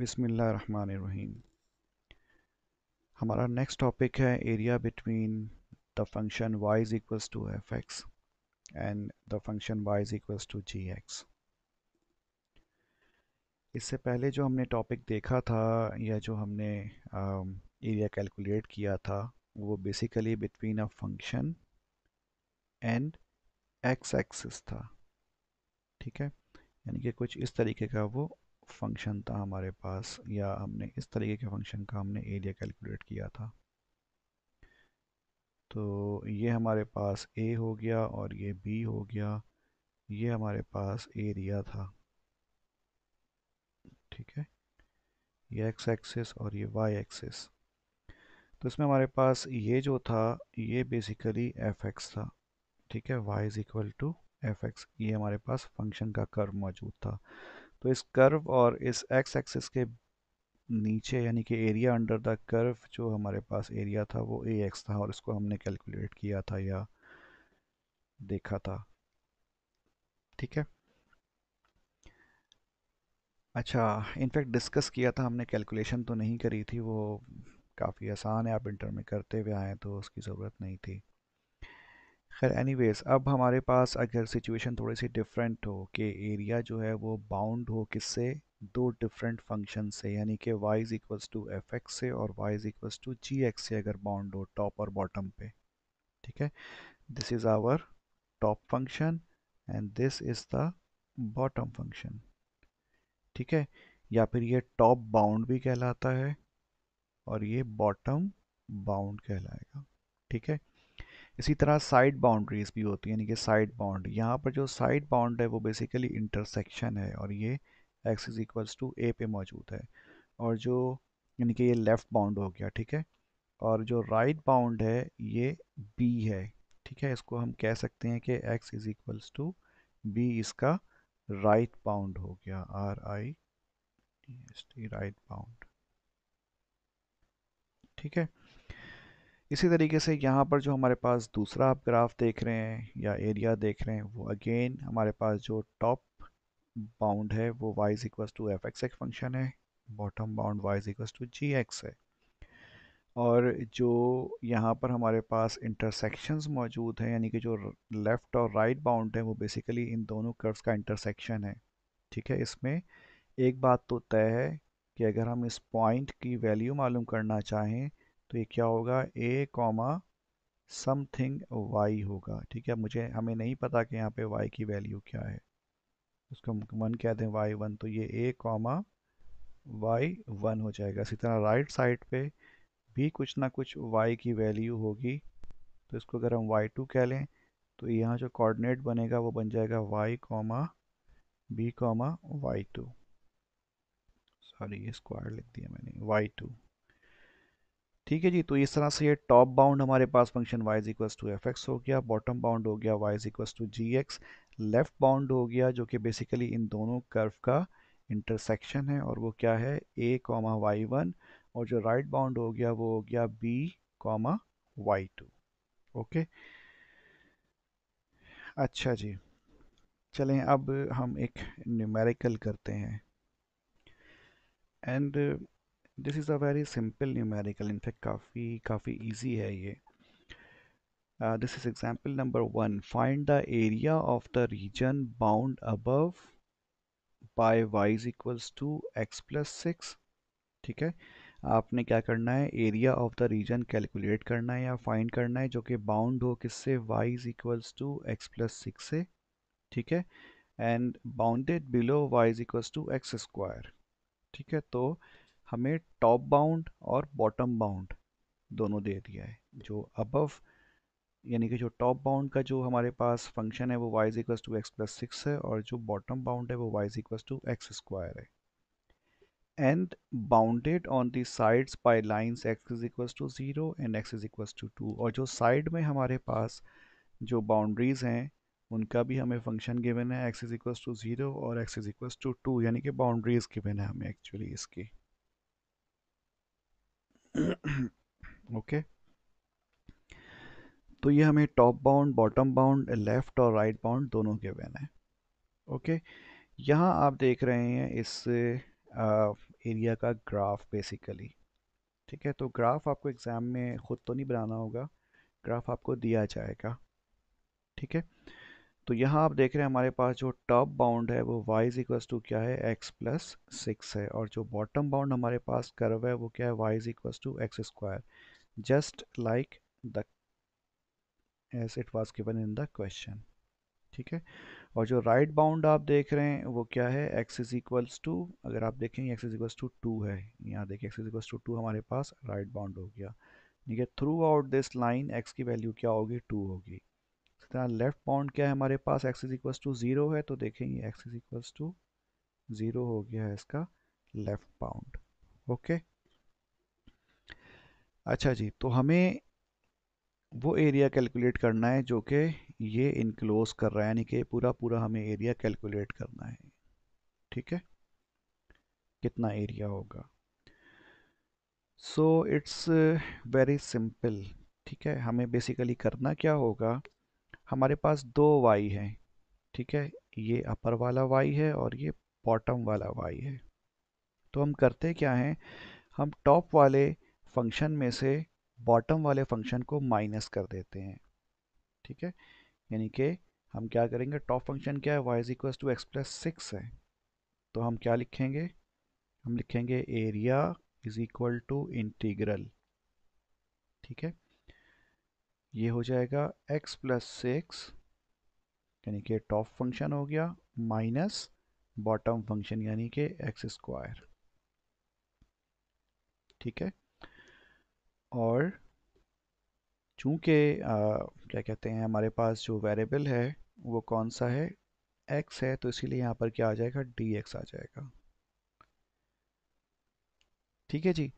बिसमीम हमारा next topic है area between the function y is equals to F X and the function y is equals to ji X इससे पहले जो हमने टॉपिक देखा था या जो हमने एरिया uh, कैलकुलेट किया था वो basically between a function and X axis था ठीक है यानी कि कुछ इस तरीके का वो फंक्शन था हमारे पास या हमने इस तरीके के फंक्शन का हमने एरिया कैलकुलेट किया था तो ये हमारे पास ए हो गया और ये बी हो गया ये हमारे पास एरिया था ठीक है ये एक्स एक्सिस और ये वाई एक्सिस तो इसमें हमारे पास ये जो था ये बेसिकली एफ एक्स था ठीक है Y is equal to F X ये हमारे पास फंक्शन का कर्व मौजूद था तो इस कर्व और इस एक्स एक्सिस के नीचे यानी कि एरिया अंडर द कर्व जो हमारे पास एरिया था वो ए एक्स था और इसको हमने कैलकुलेट किया था या देखा था ठीक है अच्छा इनफैक्ट डिस्कस किया था हमने कैलकुलेशन तो नहीं करी थी वो काफ़ी आसान है आप इंटर में करते हुए आएँ तो उसकी ज़रूरत नहीं थी खैर एनीवेज अब हमारे पास अगर सिचुएशन थोड़ी सी डिफरेंट हो कि एरिया जो है वो बाउंड हो किससे दो डिफरेंट फंक्शन से यानी कि y is equals to F X से और y is equals to ji X से अगर बाउंड हो टॉप और बॉटम पे ठीक है this is our top function and this is the bottom function ठीक है या फिर ये टॉप बाउंड भी कहलाता है और ये बॉटम बाउंड कहलाएगा ठीक है इसी तरह साइड बाउंड्रीज भी होती हैं यानी कि साइड बाउंड यहाँ पर जो साइड बाउंड है वो बेसिकली इंटरसेक्शन है और ये X is equals to A पे मौजूद है और जो यानी कि ये लेफ़्ट बाउंड हो गया ठीक है और जो राइट right बाउंड है ये बी है ठीक है इसको हम कह सकते हैं कि x is equals to B इसका राइट right बाउंड हो गया R I T right bound ठीक है इसी तरीके से यहाँ पर जो हमारे पास दूसरा आप ग्राफ देख रहे हैं या एरिया देख रहे हैं वो अगेन हमारे पास जो टॉप बाउंड है वो Y's is equal to F X एक फंक्शन है bottom bound Y's is equal to ji X है और जो यहाँ पर हमारे पास इंटरसेक्शंस मौजूद हैं यानी कि जो लेफ़्ट और राइट right बाउंड है वो बेसिकली इन दोनों कर्व्स का इंटरसेक्शन है ठीक है इसमें एक बात तो तय है कि अगर हम इस पॉइंट की वैल्यू मालूम करना चाहें तो ये क्या होगा ए कॉमा समथिंग वाई होगा ठीक है मुझे हमें नहीं पता कि यहाँ पे वाई की वैल्यू क्या है उसको वन कह दें वाई वन तो ये ए कॉमा वाई वन हो जाएगा इसी तरह राइट साइड पे भी कुछ ना कुछ वाई की वैल्यू होगी तो इसको अगर हम वाई टू कह लें तो यहाँ जो कोऑर्डिनेट बनेगा वो बन जाएगा Y comma B comma Y two sorry ये स्क्वायर लिख दिया मैंने वाई टू ठीक है जी तो इस तरह से ये टॉप बाउंड हमारे पास function y is equal to F X हो गया बॉटम बाउंड हो गया y is equals to ji X left bound हो गया जो कि बेसिकली इन दोनों कर्व का इंटरसेक्शन है और वो क्या है ए कॉमा वाई वन और जो राइट right बाउंड हो गया वो हो गया B comma Y two okay अच्छा जी चलें अब हम एक न्यूमेरिकल करते हैं and this is a very simple numerical in fact काफ़ी काफ़ी ईजी है ये this is example number one find the area of the region bound above by Y's equals to x plus six ठीक है आपने क्या करना है area of the region calculate करना है या फाइंड करना है जो कि बाउंड हो किससे Y is equals to x plus six से ठीक है and bounded below Y is equals to x square ठीक है तो हमें टॉप बाउंड और बॉटम बाउंड दोनों दे दिया है जो अबव यानी कि जो टॉप बाउंड का जो हमारे पास फंक्शन है वो Y is equal to x plus six है और जो बॉटम बाउंड है वो y is equal to x square है and bounded on the sides by lines x is equal to zero and x is equal to two और जो side में हमारे पास जो बाउंड्रीज हैं उनका भी हमें फंक्शन गिवन है x is equal to zero और x is equal to two यानी कि बाउंड्रीज गिवन है हमें एक्चुअली इसकी ओके तो ये हमें top bound bottom bound left और राइट right बाउंड दोनों के गिवन है ओके okay. यहाँ आप देख रहे हैं इस एरिया का ग्राफ बेसिकली ठीक है तो ग्राफ आपको एग्ज़ाम में ख़ुद तो नहीं बनाना होगा ग्राफ आपको दिया जाएगा ठीक है तो यहाँ आप देख रहे हैं हमारे पास जो टॉप बाउंड है वो y इज इक्वल टू क्या है x प्लस सिक्स है और जो बॉटम बाउंड हमारे पास कर्व है वो क्या है y is equal to x square just like the as it was given in the question ठीक है और जो राइट right बाउंड आप देख रहे हैं वो क्या है x इज इक्वल्स टू अगर आप देखें x is equals to two है यहाँ देखिए x is equals to two हमारे पास राइट right बाउंड हो गया ठीक है throughout this line x की वैल्यू क्या होगी टू होगी सकते हैं लेफ्ट बाउंड क्या है हमारे पास x is equals to zero है तो देखें ये X is equals to zero हो गया है इसका लेफ्ट बाउंड ओके अच्छा जी तो हमें वो एरिया कैलकुलेट करना है जो कि ये इनक्लोज कर रहा है यानी कि पूरा पूरा हमें एरिया कैलकुलेट करना है ठीक है कितना एरिया होगा सो इट्स वेरी सिंपल ठीक है हमें बेसिकली करना क्या होगा हमारे पास दो वाई हैं ठीक है ये अपर वाला वाई है और ये बॉटम वाला वाई है तो हम करते क्या हैं हम टॉप वाले फंक्शन में से बॉटम वाले फंक्शन को माइनस कर देते हैं ठीक है यानी कि हम क्या करेंगे टॉप फंक्शन क्या है Y is equal to x plus six है तो हम क्या लिखेंगे हम लिखेंगे area is equal to integral ठीक है ये हो जाएगा x प्लस सिक्स यानी कि टॉप फंक्शन हो गया माइनस बॉटम फंक्शन यानी कि एक्स स्क्वायर ठीक है और चूंकि क्या कहते हैं हमारे पास जो वेरिएबल है वो कौन सा है एक्स है तो इसीलिए यहाँ पर क्या आ जाएगा डी एक्स आ जाएगा ठीक है जी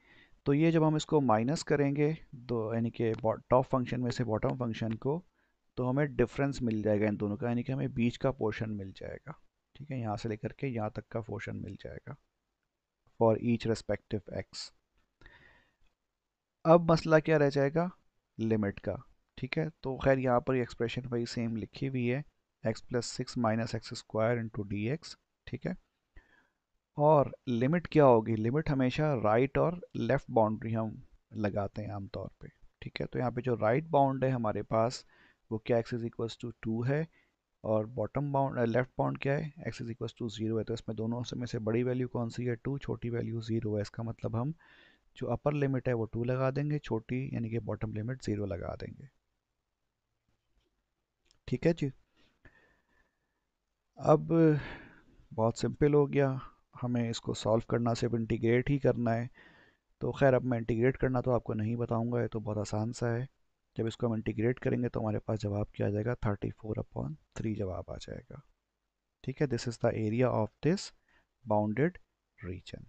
तो ये जब हम इसको माइनस करेंगे तो यानी कि टॉप फंक्शन में से बॉटम फंक्शन को तो हमें डिफरेंस मिल जाएगा इन दोनों का यानी कि हमें बीच का पोर्शन मिल जाएगा ठीक है यहाँ से लेकर के यहाँ तक का पोर्शन मिल जाएगा फॉर ईच रेस्पेक्टिव एक्स अब मसला क्या रह जाएगा लिमिट का ठीक है तो खैर यहाँ पर एक्सप्रेशन वही सेम लिखी हुई है X plus six minus X square into D X ठीक है और लिमिट क्या होगी लिमिट हमेशा राइट और लेफ़्ट बाउंड्री हम लगाते हैं आमतौर पे ठीक है तो यहाँ पे जो राइट right बाउंड है हमारे पास वो क्या x is equals to two है और बॉटम बाउंड लेफ़्ट बाउंड क्या है x is equals to zero है तो इसमें दोनों से में से बड़ी वैल्यू कौन सी है टू छोटी वैल्यू ज़ीरो है इसका मतलब हम जो अपर लिमिट है वो टू लगा देंगे छोटी यानी कि बॉटम लिमिट ज़ीरो लगा देंगे ठीक है जी अब बहुत सिंपल हो गया हमें इसको सॉल्व करना सिर्फ इंटीग्रेट ही करना है तो खैर अब मैं इंटीग्रेट करना तो आपको नहीं बताऊंगा ये तो बहुत आसान सा है जब इसको हम इंटीग्रेट करेंगे तो हमारे पास जवाब क्या आ जाएगा थर्टी फोर अपॉन थ्री जवाब आ जाएगा ठीक है this is the area of this bounded region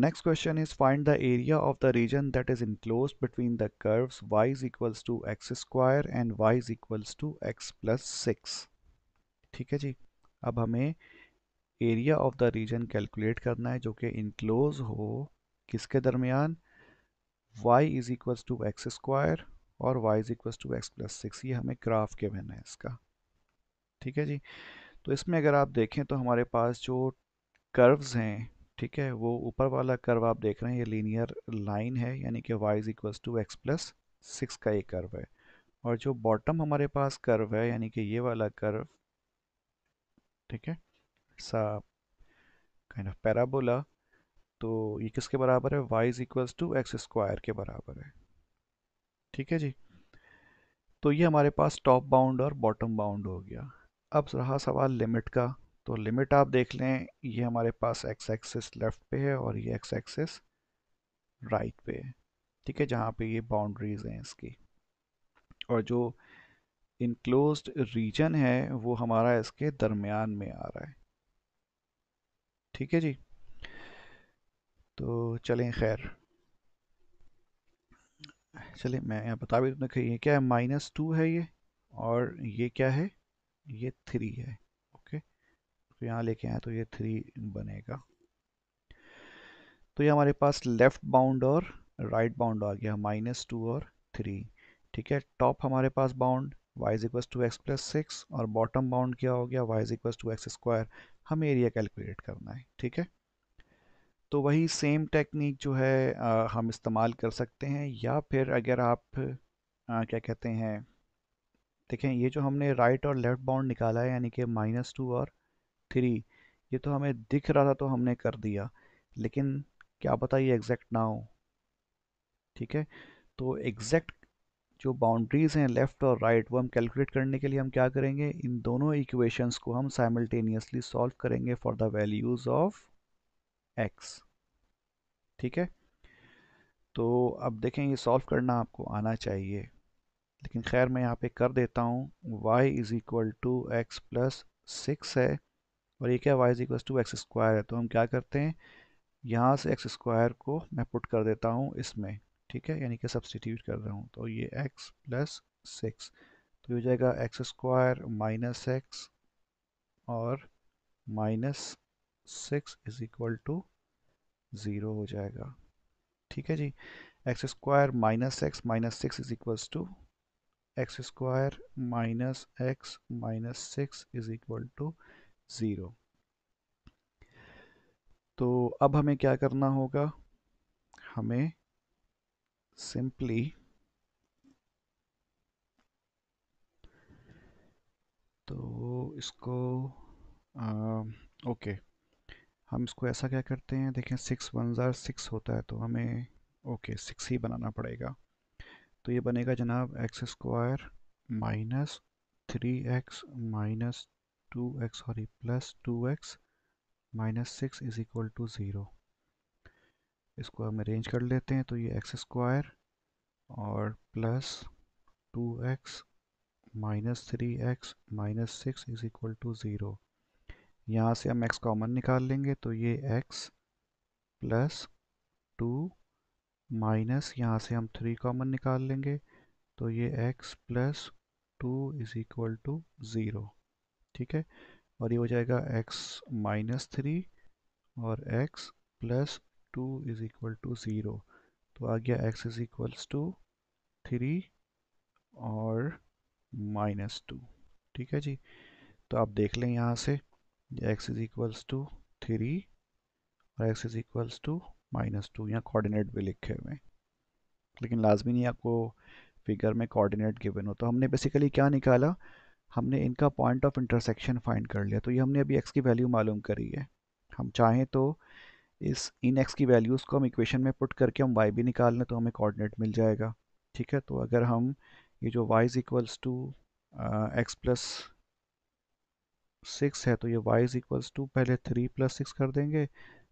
next question is find the area of the region that is enclose between the curves y is equals to x square and y is equals to x plus six ठीक है जी अब हमें area of the region calculate करना है जो कि enclose हो किसके दरमियान y is equal to x square और y is equal to x plus six ये हमें ग्राफ बहन है इसका ठीक है जी तो इसमें अगर आप देखें तो हमारे पास जो कर्व्स हैं ठीक है वो ऊपर वाला कर्व आप देख रहे हैं ये लीनियर लाइन है यानी कि y is equal to x plus six का ये कर्व है और जो बॉटम हमारे पास कर्व है यानी कि ये वाला कर्व ठीक है सा काइंड ऑफ पैराबोला तो ये किसके बराबर है Y is equals to x square के बराबर है ठीक है जी तो ये हमारे पास टॉप बाउंड और बॉटम बाउंड हो गया अब रहा सवाल लिमिट का तो लिमिट आप देख लें ये हमारे पास एक्स एक्सिस लेफ्ट पे है और ये एक्स एक्सिस राइट पे है ठीक है जहाँ पे ये बाउंड्रीज हैं इसकी और जो इनक्लोज रीजन है वो हमारा इसके दरमियान में आ रहा है ठीक है जी तो चलें खैर चलें मैं यहाँ बता भी तुमने ये क्या है माइनस टू है ये और ये क्या है ये थ्री है ओके तो यहाँ लेके आए तो ये थ्री बनेगा तो ये हमारे पास लेफ्ट बाउंड और राइट बाउंड आ गया माइनस टू और थ्री ठीक है टॉप हमारे पास bound y is equal to x plus six और बॉटम बाउंड क्या हो गया y is equal to x square हमें एरिया कैलकुलेट करना है ठीक है तो वही सेम टेक्निक जो है आ, हम इस्तेमाल कर सकते हैं या फिर अगर आप आ, क्या कहते हैं देखें ये जो हमने राइट और लेफ़्ट बाउंड निकाला है यानी कि माइनस टू और थ्री ये तो हमें दिख रहा था तो हमने कर दिया लेकिन क्या पता ये एग्जैक्ट ना हो ठीक है तो एग्जैक्ट जो बाउंड्रीज हैं लेफ़्ट और राइट right, वो हम कैलकुलेट करने के लिए हम क्या करेंगे इन दोनों इक्वेशंस को हम साइमल्टेनियसली सॉल्व करेंगे for the values of x ठीक है तो अब देखें ये सॉल्व करना आपको आना चाहिए लेकिन खैर मैं यहाँ पे कर देता हूँ y is equal to x plus six है और ये क्या y is equal to x square है तो हम क्या करते हैं यहाँ से एक्स स्क्वायर को मैं पुट कर देता हूँ इसमें ठीक है यानी कि सब्सटीट्यूट कर रहा हूँ तो ये x प्लस सिक्स तो हो जाएगा एक्स स्क्वायर माइनस एक्स और minus six is equal to zero हो जाएगा ठीक है जी x square minus x minus six is equals to x square minus x minus six is equal to zero तो अब हमें क्या करना होगा हमें simply तो इसको ओके हम इसको ऐसा क्या करते हैं देखें सिक्स वन ज़ार सिक्स होता है तो हमें ओके सिक्स ही बनाना पड़ेगा तो ये बनेगा जनाब x square minus three x minus two x sorry plus two x minus six is equal to zero इसको हम अरेंज कर लेते हैं तो ये एक्स स्क्वायर और plus two x minus three x minus six is equal to zero यहाँ से हम एक्स कॉमन निकाल लेंगे तो ये एक्स प्लस टू माइनस यहाँ से हम थ्री कॉमन निकाल लेंगे तो ये x plus two is equal to zero ठीक है और ये हो जाएगा एक्स माइनस थ्री और x plus two is equal to zero तो आ गया x is equals to three और माइनस टू ठीक है जी तो आप देख लें यहाँ से x is equals to three और x is equals to minus two यहाँ कोऑर्डिनेट भी लिखे हुए हैं लेकिन लाजमी नहीं आपको फिगर में कोऑर्डिनेट गिवन हो तो हमने बेसिकली क्या निकाला हमने इनका पॉइंट ऑफ इंटरसेक्शन फाइंड कर लिया तो ये हमने अभी एक्स की वैल्यू मालूम करी है हम चाहें तो इस इन एक्स की वैल्यूज़ को हम इक्वेशन में पुट करके हम वाई भी निकाल लें तो हमें कोऑर्डिनेट मिल जाएगा ठीक है तो अगर हम ये जो y is equals to x plus six है तो ये वाई इज़ इक्वल्स टू पहले थ्री प्लस सिक्स कर देंगे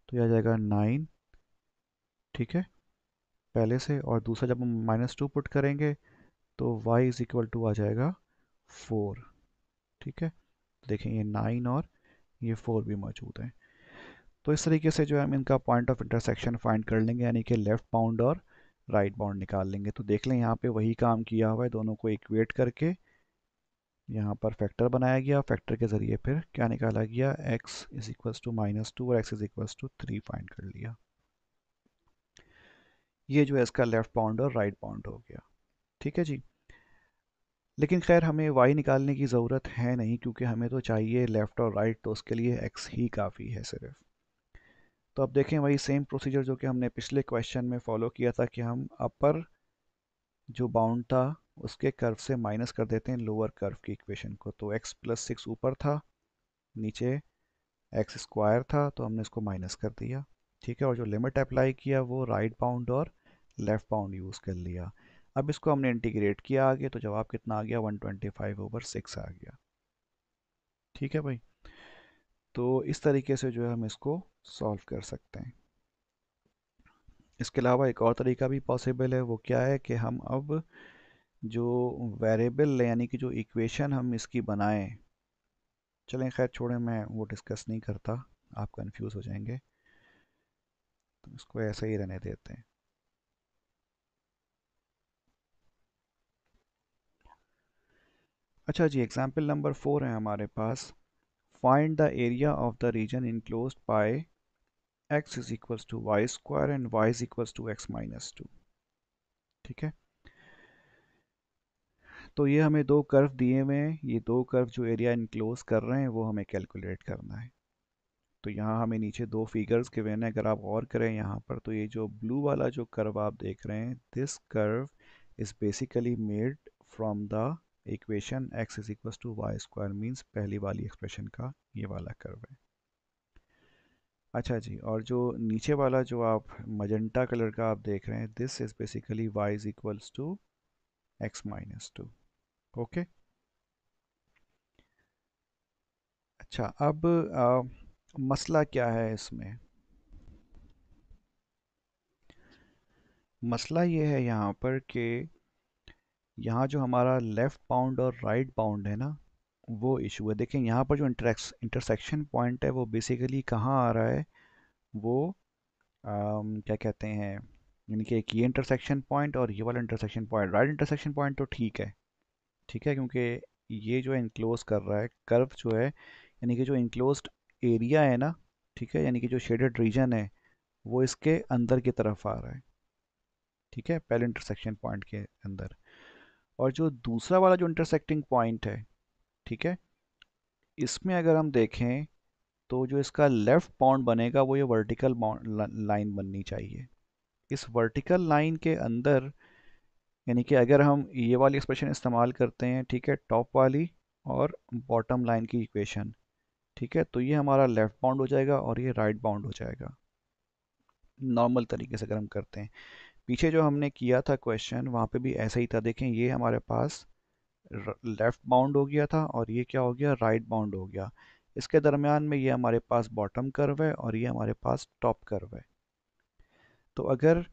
तो यह आ जाएगा नाइन ठीक है पहले से और दूसरा जब हम माइनस टू पुट करेंगे तो y इज़ इक्वल टू आ जाएगा फोर ठीक है तो देखें ये नाइन और ये फोर भी मौजूद हैं तो इस तरीके से जो है हम इनका पॉइंट ऑफ इंटरसेक्शन फाइंड कर लेंगे यानी कि लेफ्ट बाउंड और राइट right बाउंड निकाल लेंगे तो देख लें यहाँ पे वही काम किया हुआ है दोनों को इक्वेट करके यहाँ पर फैक्टर बनाया गया फैक्टर के ज़रिए फिर क्या निकाला गया x is equals to minus two और x is equals to three find कर लिया ये जो है इसका लेफ्ट बाउंड और राइट right बाउंड हो गया ठीक है जी लेकिन खैर हमें y निकालने की ज़रूरत है नहीं क्योंकि हमें तो चाहिए लेफ़्ट और राइट right, तो उसके लिए x ही काफ़ी है सिर्फ तो अब देखें वही सेम प्रोसीजर जो कि हमने पिछले क्वेश्चन में फॉलो किया था कि हम अपर जो बाउंड था उसके कर्व से माइनस कर देते हैं लोअर कर्व की इक्वेशन को तो x प्लस सिक्स ऊपर था नीचे एक्स स्क्वायर था तो हमने इसको माइनस कर दिया ठीक है और जो लिमिट अप्लाई किया वो राइट right बाउंड और लेफ़्ट बाउंड यूज़ कर लिया अब इसको हमने इंटीग्रेट किया आगे तो जवाब कितना आ गया 125 ओवर 6 आ गया ठीक है भाई तो इस तरीके से जो है हम इसको सॉल्व कर सकते हैं इसके अलावा एक और तरीका भी पॉसिबल है वो क्या है कि हम अब जो वेरिएबल यानी कि जो इक्वेशन हम इसकी बनाएं चलें खैर छोड़ें मैं वो डिस्कस नहीं करता आप कंफ्यूज हो जाएंगे तो इसको ऐसे ही रहने देते हैं अच्छा जी एग्जाम्पल नंबर फोर है हमारे पास Find the area of the region enclosed by x is equals to y square and y is equals to x minus two ठीक है तो ये हमें दो कर्व दिए हुए हैं ये दो कर्व जो एरिया इनक्लोज कर रहे हैं वो हमें कैलकुलेट करना है तो यहाँ हमें नीचे दो फिगर्स के गिवन हैं अगर आप गौर करें यहाँ पर तो ये जो ब्लू वाला जो कर्व आप देख रहे हैं this curve is basically made from the equation x is equal to y square means पहली वाली एक्सप्रेशन का ये वाला कर्व है अच्छा जी और जो नीचे वाला जो आप मजंटा कलर का आप देख रहे हैं this is basically y is equals to x minus two okay अच्छा अब आ, मसला क्या है इसमें मसला ये है यहाँ पर कि यहाँ जो हमारा लेफ्ट बाउंड और राइट right बाउंड है ना वो इशू है देखें यहाँ पर जो इंटरेक्स इंटरसेक्शन पॉइंट है वो बेसिकली कहाँ आ रहा है वो आम, क्या कहते हैं यानी कि एक ये इंटरसेक्शन पॉइंट और ये वाला intersection point right intersection point तो ठीक है ठीक है क्योंकि ये जो इनक्लोज कर रहा है कर्व जो है यानी कि जो इनक्लोज एरिया है ना ठीक है यानी कि जो शेडेड रीजन है वो इसके अंदर की तरफ आ रहा है ठीक है पहले इंटरसेक्शन पॉइंट के अंदर और जो दूसरा वाला जो इंटरसेक्टिंग पॉइंट है ठीक है इसमें अगर हम देखें तो जो इसका लेफ्ट बाउंड बनेगा वो ये वर्टिकल लाइन बननी चाहिए इस वर्टिकल लाइन के अंदर यानी कि अगर हम ये वाली एक्सप्रेशन इस्तेमाल करते हैं ठीक है टॉप वाली और बॉटम लाइन की इक्वेशन ठीक है तो ये हमारा लेफ्ट बाउंड हो जाएगा और ये राइट right बाउंड हो जाएगा नॉर्मल तरीके से अगर हम करते हैं पीछे जो हमने किया था क्वेश्चन वहाँ पे भी ऐसा ही था देखें ये हमारे पास लेफ़्ट बाउंड हो गया था और ये क्या हो गया राइट right बाउंड हो गया इसके दरमियान में ये हमारे पास बॉटम कर्व है और ये हमारे पास टॉप कर्व है तो अगर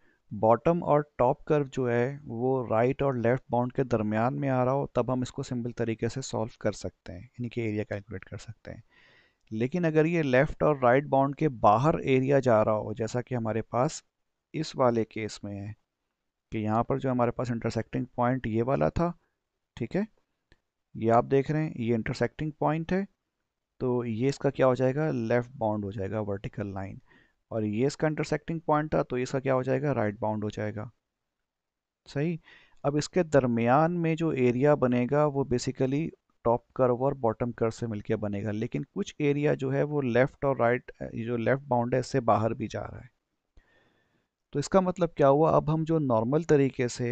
बॉटम और टॉप कर्व जो है वो राइट right और लेफ़्ट बाउंड के दरमियान में आ रहा हो तब हम इसको सिंपल तरीके से सॉल्व कर सकते हैं यानी कि एरिया कैलकुलेट कर सकते हैं लेकिन अगर ये लेफ़्ट और राइट right बाउंड के बाहर एरिया जा रहा हो जैसा कि हमारे पास इस वाले केस में है कि यहाँ पर जो हमारे पास इंटरसेक्टिंग पॉइंट ये वाला था ठीक है ये आप देख रहे हैं ये इंटरसेक्टिंग पॉइंट है तो ये इसका क्या हो जाएगा लेफ्ट बाउंड हो जाएगा वर्टिकल लाइन और ये इसका इंटरसेक्टिंग पॉइंट था तो इसका क्या हो जाएगा राइट right बाउंड हो जाएगा सही अब इसके दरमियान में जो एरिया बनेगा वो बेसिकली टॉप कर्व और बॉटम कर्व से मिलकर बनेगा लेकिन कुछ एरिया जो है वो लेफ़्ट और राइट right, जो लेफ़्ट बाउंड है इससे बाहर भी जा रहा है तो इसका मतलब क्या हुआ अब हम जो नॉर्मल तरीके से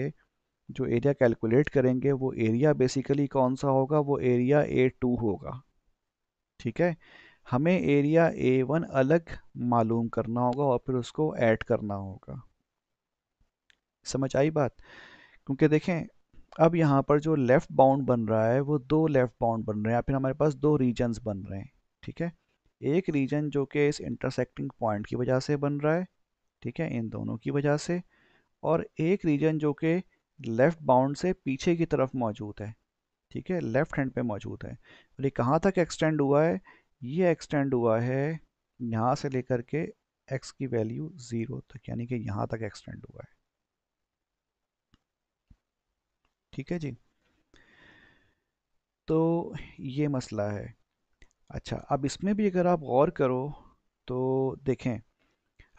जो एरिया कैलकुलेट करेंगे वो एरिया बेसिकली कौन सा होगा वो एरिया ए टू होगा ठीक है हमें एरिया ए वन अलग मालूम करना होगा और फिर उसको ऐड करना होगा समझ आई बात क्योंकि देखें अब यहाँ पर जो लेफ़्ट बाउंड बन रहा है वो दो लेफ़्ट बाउंड बन रहे हैं या फिर हमारे पास दो रीजन्स बन रहे हैं ठीक है एक रीजन जो कि इस इंटरसेक्टिंग पॉइंट की वजह से बन रहा है ठीक है इन दोनों की वजह से और एक रीजन जो कि लेफ़्ट बाउंड से पीछे की तरफ मौजूद है ठीक है लेफ़्ट हैंड पे मौजूद है और ये कहाँ तक एक्सटेंड हुआ है ये एक्सटेंड हुआ है यहाँ से लेकर के एक्स की वैल्यू ज़ीरो तक यानी कि यहाँ तक एक्सटेंड हुआ है ठीक है जी तो ये मसला है अच्छा अब इसमें भी अगर आप गौर करो तो देखें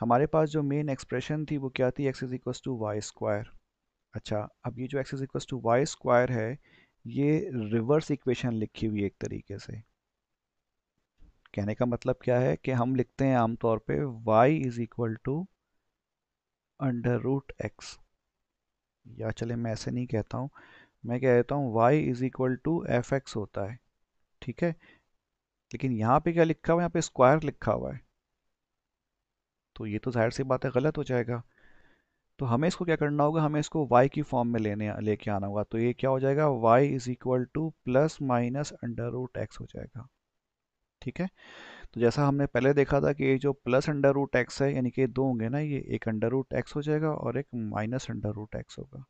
हमारे पास जो मेन एक्सप्रेशन थी वो क्या थी x is equals to y square अच्छा अब ये जो x is equals to y square है ये रिवर्स इक्वेशन लिखी हुई एक तरीके से कहने का मतलब क्या है कि हम लिखते हैं आमतौर पे y is equal to under root x या चले मैं ऐसे नहीं कहता हूँ मैं कह देता हूँ y is equal to F x होता है ठीक है लेकिन यहाँ पे क्या लिखा हुआ है यहाँ पे स्क्वायर लिखा हुआ है तो ये तो जाहिर सी बात है गलत हो जाएगा तो हमें इसको क्या करना होगा हमें इसको y की फॉर्म में लेने लेके आना होगा तो ये क्या हो जाएगा y is equal to plus minus under root x हो जाएगा ठीक है तो जैसा हमने पहले देखा था कि ये जो प्लस अंडर रूट एक्स है यानी कि दो होंगे ना ये एक अंडर रूट एक्स हो जाएगा और एक माइनस अंडर रूट एक्स होगा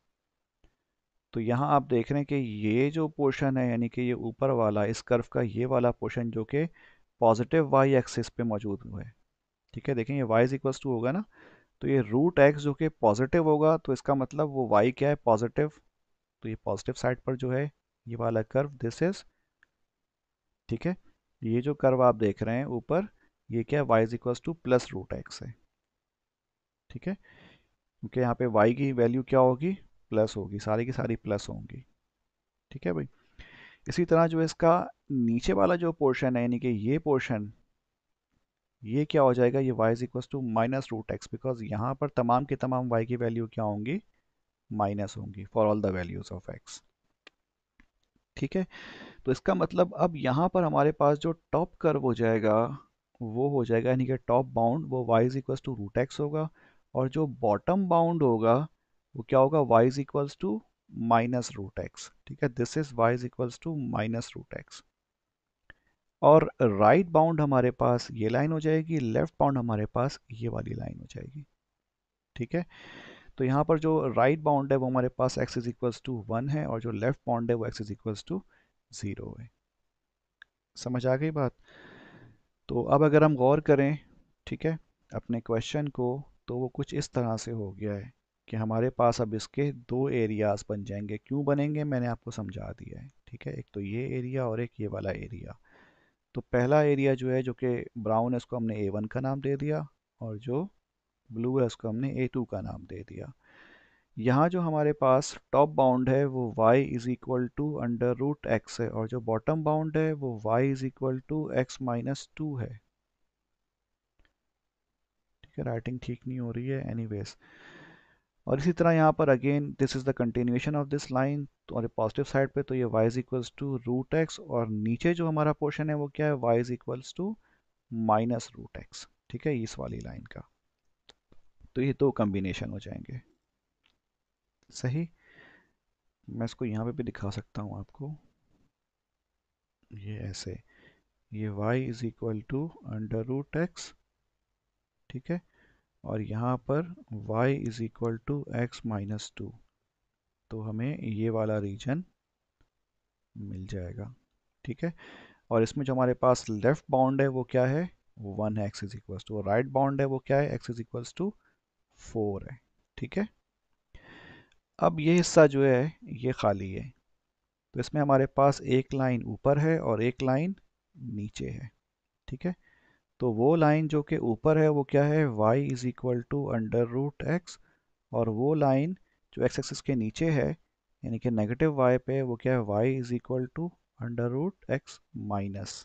तो यहाँ आप देख रहे हैं कि ये जो पोर्शन है यानी कि ये ऊपर वाला इस कर्व का ये वाला पोर्शन जो कि पॉजिटिव वाई एक्सिस पे मौजूद हुआ है ठीक है ये वाई इज इक्वल्स टू होगा ना तो ये रूट एक्स जो कि पॉजिटिव होगा तो इसका मतलब वो वाई क्या है पॉजिटिव तो ये पॉजिटिव साइड पर जो है ये वाला कर्व दिस इज ठीक है ये जो कर्व आप देख रहे हैं ऊपर ये क्या है Y is equals to plus root x है ठीक है क्योंकि यहाँ पे वाई की वैल्यू क्या होगी प्लस होगी सारी की सारी प्लस होंगी ठीक है भाई इसी तरह जो इसका नीचे वाला जो पोर्शन है यानी कि ये पोर्शन ये क्या हो जाएगा ये y is equal to minus root x because यहाँ पर तमाम के तमाम वाई की वैल्यू क्या होंगी माइनस होंगी for all the values of x ठीक है तो इसका मतलब अब यहाँ पर हमारे पास जो टॉप कर्व हो जाएगा वो हो जाएगा यानी कि टॉप बाउंड वो Y is equal to root x होगा और जो बॉटम बाउंड होगा वो क्या होगा y is equals to minus root x ठीक है this is y is equals to minus root x और राइट right बाउंड हमारे पास ये लाइन हो जाएगी लेफ्ट बाउंड हमारे पास ये वाली लाइन हो जाएगी ठीक है तो यहाँ पर जो राइट right बाउंड है वो हमारे पास x is equals to one है और जो लेफ्ट बाउंड है वो x is equals to zero है समझ आ गई बात तो अब अगर हम गौर करें ठीक है अपने क्वेश्चन को तो वो कुछ इस तरह से हो गया है कि हमारे पास अब इसके दो एरियाज बन जाएंगे क्यों बनेंगे मैंने आपको समझा दिया है ठीक है एक तो ये एरिया और एक ये वाला एरिया तो पहला एरिया जो है जो कि ब्राउन है उसको हमने ए वन का नाम दे दिया और जो ब्लू है उसको हमने ए टू का नाम दे दिया यहाँ जो हमारे पास टॉप बाउंड है वो y is equal to under root x है और जो बॉटम बाउंड है वो y is equal to x minus two है ठीक है राइटिंग ठीक नहीं हो रही है एनीवेज और इसी तरह यहाँ पर again this is the continuation of this line तो और पॉजिटिव साइड पे तो ये y is equals to root x और नीचे जो हमारा पोर्शन है वो क्या है y is equals to minus root x ठीक है इस वाली लाइन का तो ये दो कम्बिनेशन हो जाएंगे सही मैं इसको यहाँ पे भी दिखा सकता हूँ आपको ये ऐसे ये y is equal to under root x ठीक है और यहाँ पर y is equal to x minus two तो हमें ये वाला रीजन मिल जाएगा ठीक है और इसमें जो हमारे पास लेफ्ट बाउंड है वो क्या है वन है एक्स इज इक्वल टू और राइट बाउंड है वो क्या है x is equal to four है ठीक है अब ये हिस्सा जो है ये खाली है तो इसमें हमारे पास एक लाइन ऊपर है और एक लाइन नीचे है ठीक है तो वो लाइन जो कि ऊपर है वो क्या है y is equal to under root x और वो लाइन जो x एक्सिस के नीचे है यानी कि नेगेटिव y पे वो क्या है y is equal to under root x minus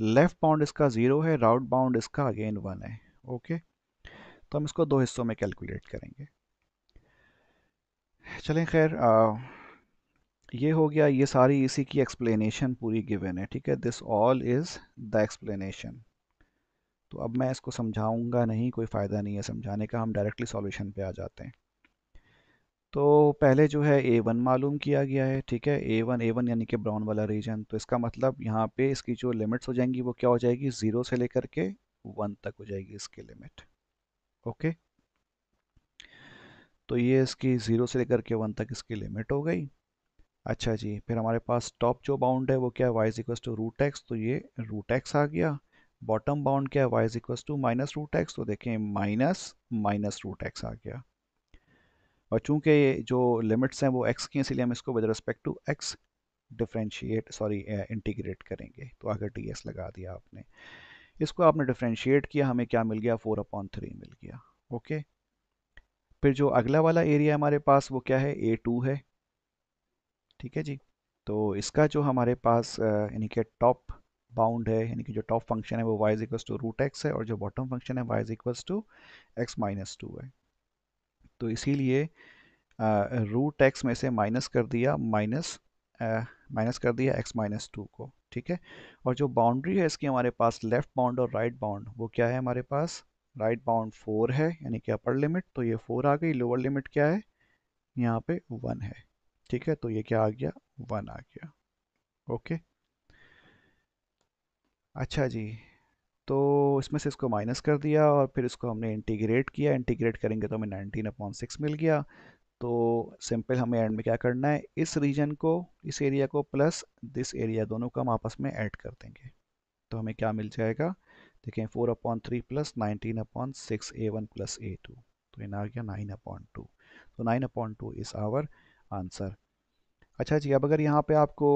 left bound इसका ज़ीरो है राउट बाउंड इसका अगेन वन है ओके तो हम इसको दो हिस्सों में कैलकुलेट करेंगे चलें खैर ये हो गया ये सारी इसी की एक्सप्लेनेशन पूरी गिवन है ठीक है this all is the explanation तो अब मैं इसको समझाऊंगा नहीं कोई फ़ायदा नहीं है समझाने का हम डायरेक्टली सॉल्यूशन पे आ जाते हैं तो पहले जो है ए वन मालूम किया गया है ठीक है ए वन ए वन यानी कि ब्राउन वाला रीजन तो इसका मतलब यहाँ पे इसकी जो लिमिट्स हो जाएंगी वो क्या हो जाएगी ज़ीरो से लेकर के वन तक हो जाएगी इसकी लिमिट ओके तो ये इसकी ज़ीरो से लेकर के वन तक इसकी लिमिट हो गई अच्छा जी फिर हमारे पास टॉप जो बाउंड है वो क्या है y equal to root x तो ये रूट एक्स आ गया बॉटम बाउंड क्या है Y is equal to minus root x तो देखें माइनस माइनस रूट एक्स आ गया और चूंकि जो लिमिट्स हैं वो एक्स की इसलिए हम इसको with respect to x differentiate sorry integrate करेंगे तो आगे डी एस लगा दिया आपने इसको आपने डिफ्रेंशिएट किया हमें क्या मिल गया फोर अपॉन थ्री मिल गया ओके फिर जो अगला वाला एरिया हमारे पास वो क्या है ए टू है ठीक है जी तो इसका जो हमारे पास यानी कि टॉप बाउंड है यानी कि जो टॉप फंक्शन है वो Y is equals to root x है और जो बॉटम फंक्शन है Y is equals to x minus two है तो इसीलिए रूट एक्स में से माइनस कर दिया माइनस माइनस कर दिया एक्स माइनस टू को ठीक है और जो बाउंड्री है इसकी हमारे पास लेफ्ट बाउंड और राइट right बाउंड वो क्या है हमारे पास राइट बाउंड फोर है यानी कि अपर लिमिट तो ये फोर आ गई लोअर लिमिट क्या है यहाँ पे वन है ठीक है तो ये क्या आ गया वन आ गया ओके okay. अच्छा जी तो इसमें से इसको माइनस कर दिया और फिर इसको हमने इंटीग्रेट किया इंटीग्रेट करेंगे तो हमें नाइनटीन अपॉन सिक्स मिल गया तो सिंपल हमें एंड में क्या करना है इस रीजन को इस एरिया को प्लस दिस एरिया दोनों को हम आपस में ऐड कर देंगे तो हमें क्या मिल जाएगा देखें four upon three plus nineteen upon six a one plus a two तो इन आ गया नाइन अपॉन टू तो nine upon two is our answer अच्छा जी अब अगर यहाँ पे आपको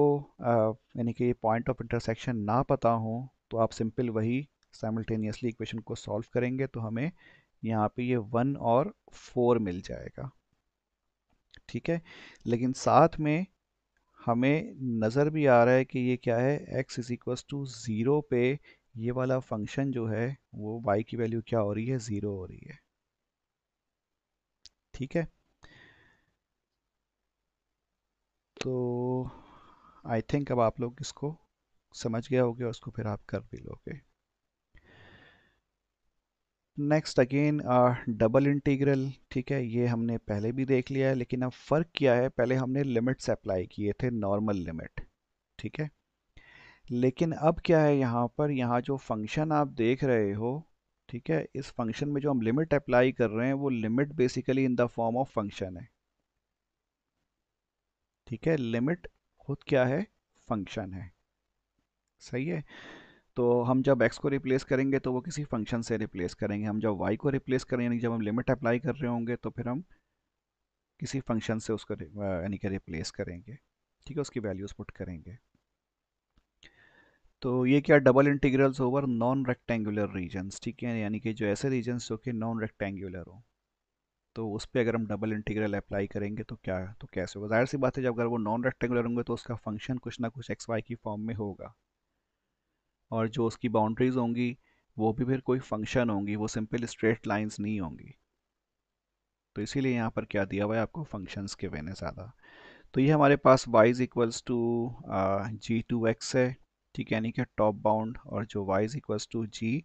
यानी कि पॉइंट ऑफ इंटरसेक्शन ना पता हो तो आप सिंपल वही साइमल्टेनियसली इक्वेशन को सॉल्व करेंगे तो हमें यहाँ पे ये वन और फोर मिल जाएगा ठीक है लेकिन साथ में हमें नज़र भी आ रहा है कि ये क्या है x is equal to zero पे ये वाला फंक्शन जो है वो वाई की वैल्यू क्या हो रही है ज़ीरो हो रही है ठीक है तो आई थिंक अब आप लोग इसको समझ गया होगा उसको फिर आप कर भी लोगे नेक्स्ट अगेन डबल इंटीग्रल ठीक है ये हमने पहले भी देख लिया है लेकिन अब फ़र्क क्या है पहले हमने लिमिट्स अप्लाई किए थे नॉर्मल लिमिट ठीक है लेकिन अब क्या है यहाँ पर यहाँ जो फंक्शन आप देख रहे हो ठीक है इस फंक्शन में जो हम लिमिट अप्लाई कर रहे हैं वो limit basically in the form of function है ठीक है लिमिट खुद क्या है फंक्शन है सही है तो हम जब x को रिप्लेस करेंगे तो वो किसी फंक्शन से रिप्लेस करेंगे हम जब y को रिप्लेस करेंगे यानी जब हम लिमिट अप्लाई कर रहे होंगे तो फिर हम किसी फंक्शन से उसको यानी कि रिप्लेस करेंगे ठीक है उसकी वैल्यूज पुट करेंगे तो ये क्या double integrals over non rectangular regions ठीक है यानी कि जो ऐसे रीजन्स जो कि नॉन रेक्टेंगुलर हों तो उस पर अगर हम डबल इंटीग्रल अप्लाई करेंगे तो क्या तो कैसे होगा जाहिर सी बात है जब अगर वो नॉन रेक्टेंगुलर होंगे तो उसका फंक्शन कुछ ना कुछ एक्स वाई की फॉर्म में होगा और जो उसकी बाउंड्रीज होंगी वो भी फिर कोई फंक्शन होंगी वो सिंपल स्ट्रेट लाइंस नहीं होंगी तो इसीलिए यहाँ पर क्या दिया हुआ है आपको फंक्शंस के वेने ज़्यादा तो ये हमारे पास y is equals to g two x है ठीक है यानी कि टॉप बाउंड और जो y is equals to g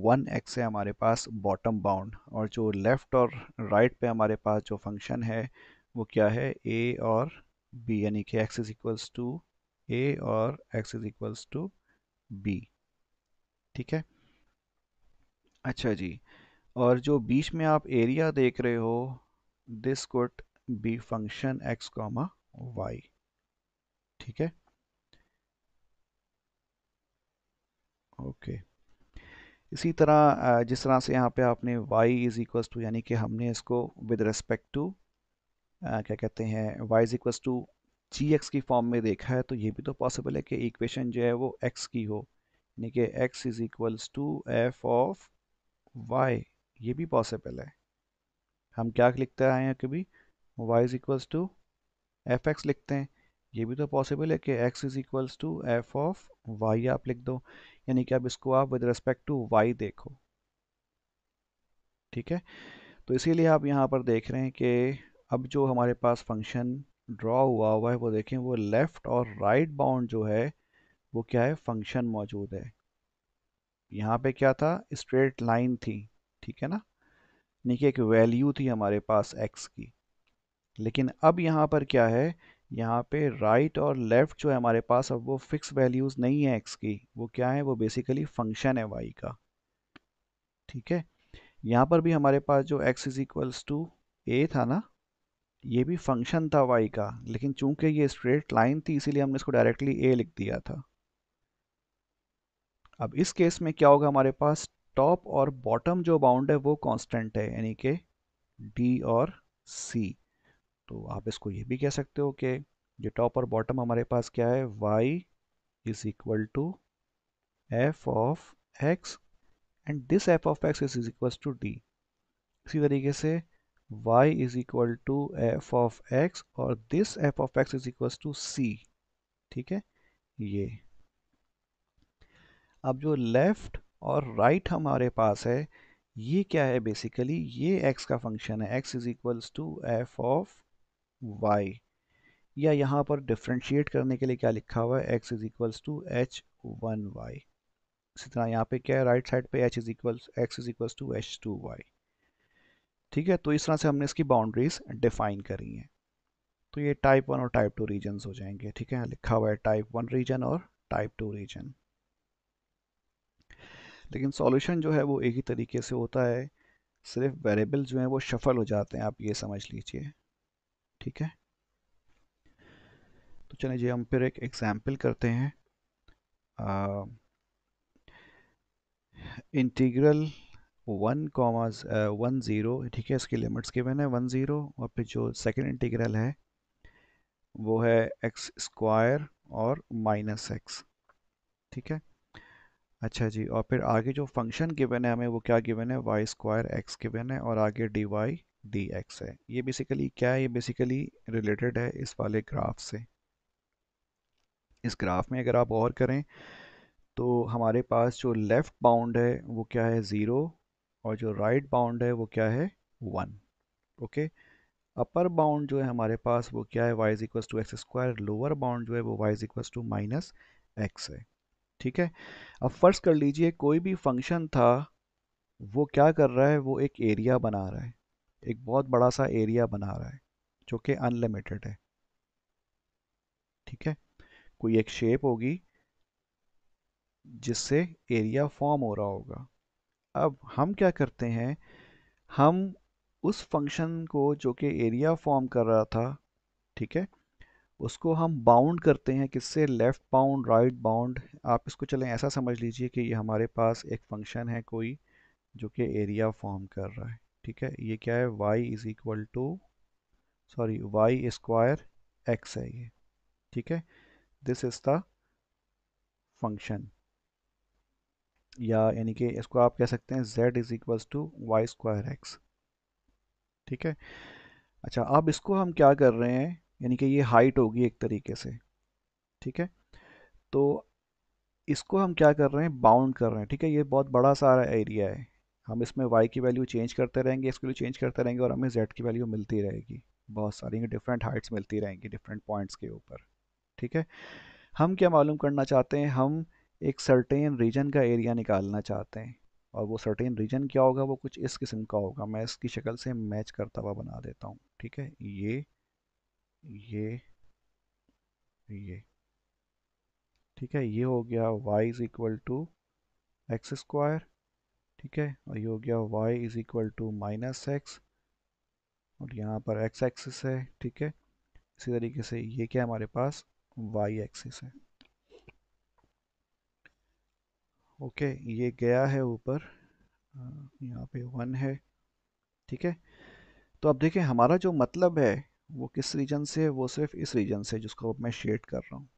one x है हमारे पास बॉटम बाउंड और जो लेफ़्ट और राइट पे हमारे पास जो फंक्शन है वो क्या है ए और बी यानी कि x is equals to a और x is equals to b ठीक है अच्छा जी और जो बीच में आप एरिया देख रहे हो this could be function x comma y ठीक है ओके okay. इसी तरह जिस तरह से यहाँ पे आपने y इज़ इक्वल टू यानी कि हमने इसको विद रेस्पेक्ट टू क्या कहते हैं y is equal to ji x की फॉर्म में देखा है तो ये भी तो पॉसिबल है कि इक्वेशन जो है वो x की हो यानी कि x is equals to f of y ये भी पॉसिबल है हम क्या लिखते आए हैं कभी y is equals to F x लिखते हैं ये भी तो पॉसिबल है कि x is equals to f of y आप लिख दो यानी कि अब इसको आप विद रिस्पेक्ट टू वाई देखो ठीक है तो इसीलिए आप यहाँ पर देख रहे हैं कि अब जो हमारे पास फंक्शन ड्रॉ हुआ हुआ है वो देखें वो लेफ़्ट और राइट right बाउंड जो है वो क्या है फंक्शन मौजूद है यहाँ पे क्या था स्ट्रेट लाइन थी ठीक है ना यानी कि एक वैल्यू थी हमारे पास एक्स की लेकिन अब यहाँ पर क्या है यहाँ पे राइट और लेफ्ट जो है हमारे पास अब वो फिक्स वैल्यूज नहीं है एक्स की वो क्या है वो बेसिकली फंक्शन है वाई का ठीक है यहाँ पर भी हमारे पास जो x is equals to a था ना ये भी फंक्शन था वाई का लेकिन चूंकि ये स्ट्रेट लाइन थी इसीलिए हमने इसको डायरेक्टली ए लिख दिया था अब इस केस में क्या होगा हमारे पास टॉप और बॉटम जो बाउंड है वो कॉन्स्टेंट है यानी कि डी और सी तो आप इसको ये भी कह सकते हो कि ये टॉप और बॉटम हमारे पास क्या है Y is equal to f of x and this f of x is equal to d इसी तरीके से y is equal to f of x और this f of x is equal to c ठीक है ये अब जो left और राइट right हमारे पास है ये क्या है बेसिकली ये x का फंक्शन है x is equals to f of y या यहाँ पर डिफ्रेंशिएट करने के लिए क्या लिखा हुआ है x is equals to h one y इसी तरह यहाँ पे क्या है राइट साइड पे h is equals x is equals to h two y ठीक है तो इस तरह से हमने इसकी बाउंड्रीज डिफाइन करी हैं तो ये टाइप वन और टाइप टू रीजन हो जाएंगे ठीक है लिखा हुआ है टाइप वन रीजन और टाइप टू रीजन लेकिन सॉल्यूशन जो है वो एक ही तरीके से होता है सिर्फ वेरिएबल जो है वो शफल हो जाते हैं आप ये समझ लीजिए ठीक है तो चलिए जी हम फिर एक एग्जाम्पल करते हैं integral one comma one zero ठीक है इसके लिमिट्स गिवन है वन ज़ीरो और फिर जो सेकंड इंटीग्रल है वो है एक्स स्क्वायर और माइनस एक्स ठीक है अच्छा जी और फिर आगे जो फंक्शन गिवन है हमें वो क्या गिवन है वाई स्क्वायर एक्स गिवन है और आगे डी वाई डी एक्स है ये बेसिकली क्या है ये बेसिकली रिलेटेड है इस वाले ग्राफ से इस ग्राफ में अगर आप और करें तो हमारे पास जो लेफ़्ट बाउंड है वो क्या है ज़ीरो और जो राइट right बाउंड है वो क्या है वन ओके अपर बाउंड जो है हमारे पास वो क्या है Y is to x square lower bound जो है वो Y is to minus x है ठीक है अब फ़र्ज़ कर लीजिए कोई भी फंक्शन था वो क्या कर रहा है वो एक एरिया बना रहा है एक बहुत बड़ा सा एरिया बना रहा है जो कि अनलिमिटेड है ठीक है कोई एक शेप होगी जिससे एरिया फॉर्म हो रहा होगा अब हम क्या करते हैं हम उस फंक्शन को जो कि एरिया फॉर्म कर रहा था ठीक है उसको हम बाउंड करते हैं किससे लेफ़्ट बाउंड राइट बाउंड आप इसको चलें ऐसा समझ लीजिए कि ये हमारे पास एक फंक्शन है कोई जो कि एरिया फॉर्म कर रहा है ठीक है ये क्या है Y is equal to sorry y square x है ये ठीक है दिस इज द फंक्शन या यानी कि इसको आप कह सकते हैं z is equal to y square x ठीक है अच्छा अब इसको हम क्या कर रहे हैं यानी कि ये हाइट होगी एक तरीके से ठीक है तो इसको हम क्या कर रहे हैं बाउंड कर रहे हैं ठीक है ये बहुत बड़ा सारा एरिया है हम इसमें y की वैल्यू चेंज करते रहेंगे इसके वैल्यू चेंज करते रहेंगे और हमें z की वैल्यू मिलती रहेगी बहुत सारी डिफरेंट हाइट्स मिलती रहेंगी डिफरेंट पॉइंट्स के ऊपर ठीक है हम क्या मालूम करना चाहते हैं हम एक सर्टेन रीजन का एरिया निकालना चाहते हैं और वो सर्टेन रीजन क्या होगा वो कुछ इस किस्म का होगा मैं इसकी शक्ल से मैच करता हुआ बना देता हूँ ठीक है ये ये ये ठीक है ये हो गया y is equal to x square ठीक है और ये हो गया y is equal to minus x और यहाँ पर x एक्सिस है ठीक है इसी तरीके से ये क्या हमारे पास y एक्सिस है ओके ये गया है ऊपर यहाँ पे वन है ठीक है तो अब देखें हमारा जो मतलब है वो किस रीजन से है वो सिर्फ इस रीजन से जिसको मैं शेड कर रहा हूँ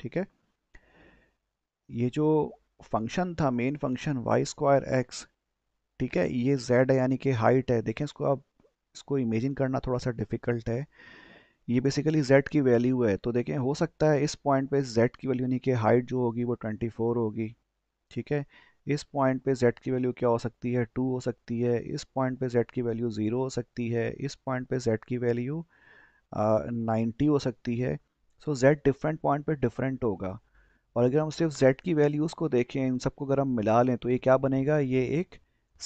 ठीक है ये जो फंक्शन था main function y square x ठीक है ये जेड है यानी कि हाइट है देखें इसको आप इसको इमेजिन करना थोड़ा सा डिफ़िकल्ट है ये बेसिकली जेड की वैल्यू है तो देखें हो सकता है इस पॉइंट पे जेड की वैल्यू यानी कि हाइट जो होगी वो 24 होगी ठीक है इस पॉइंट पे z की वैल्यू क्या हो सकती है टू हो सकती है इस पॉइंट पे z की वैल्यू ज़ीरो हो सकती है इस पॉइंट पे z की वैल्यू नाइन्टी हो सकती है so z z different point पे डिफरेंट होगा और अगर हम सिर्फ z की वैल्यूज़ को देखें इन सबको अगर हम मिला लें तो ये क्या बनेगा ये एक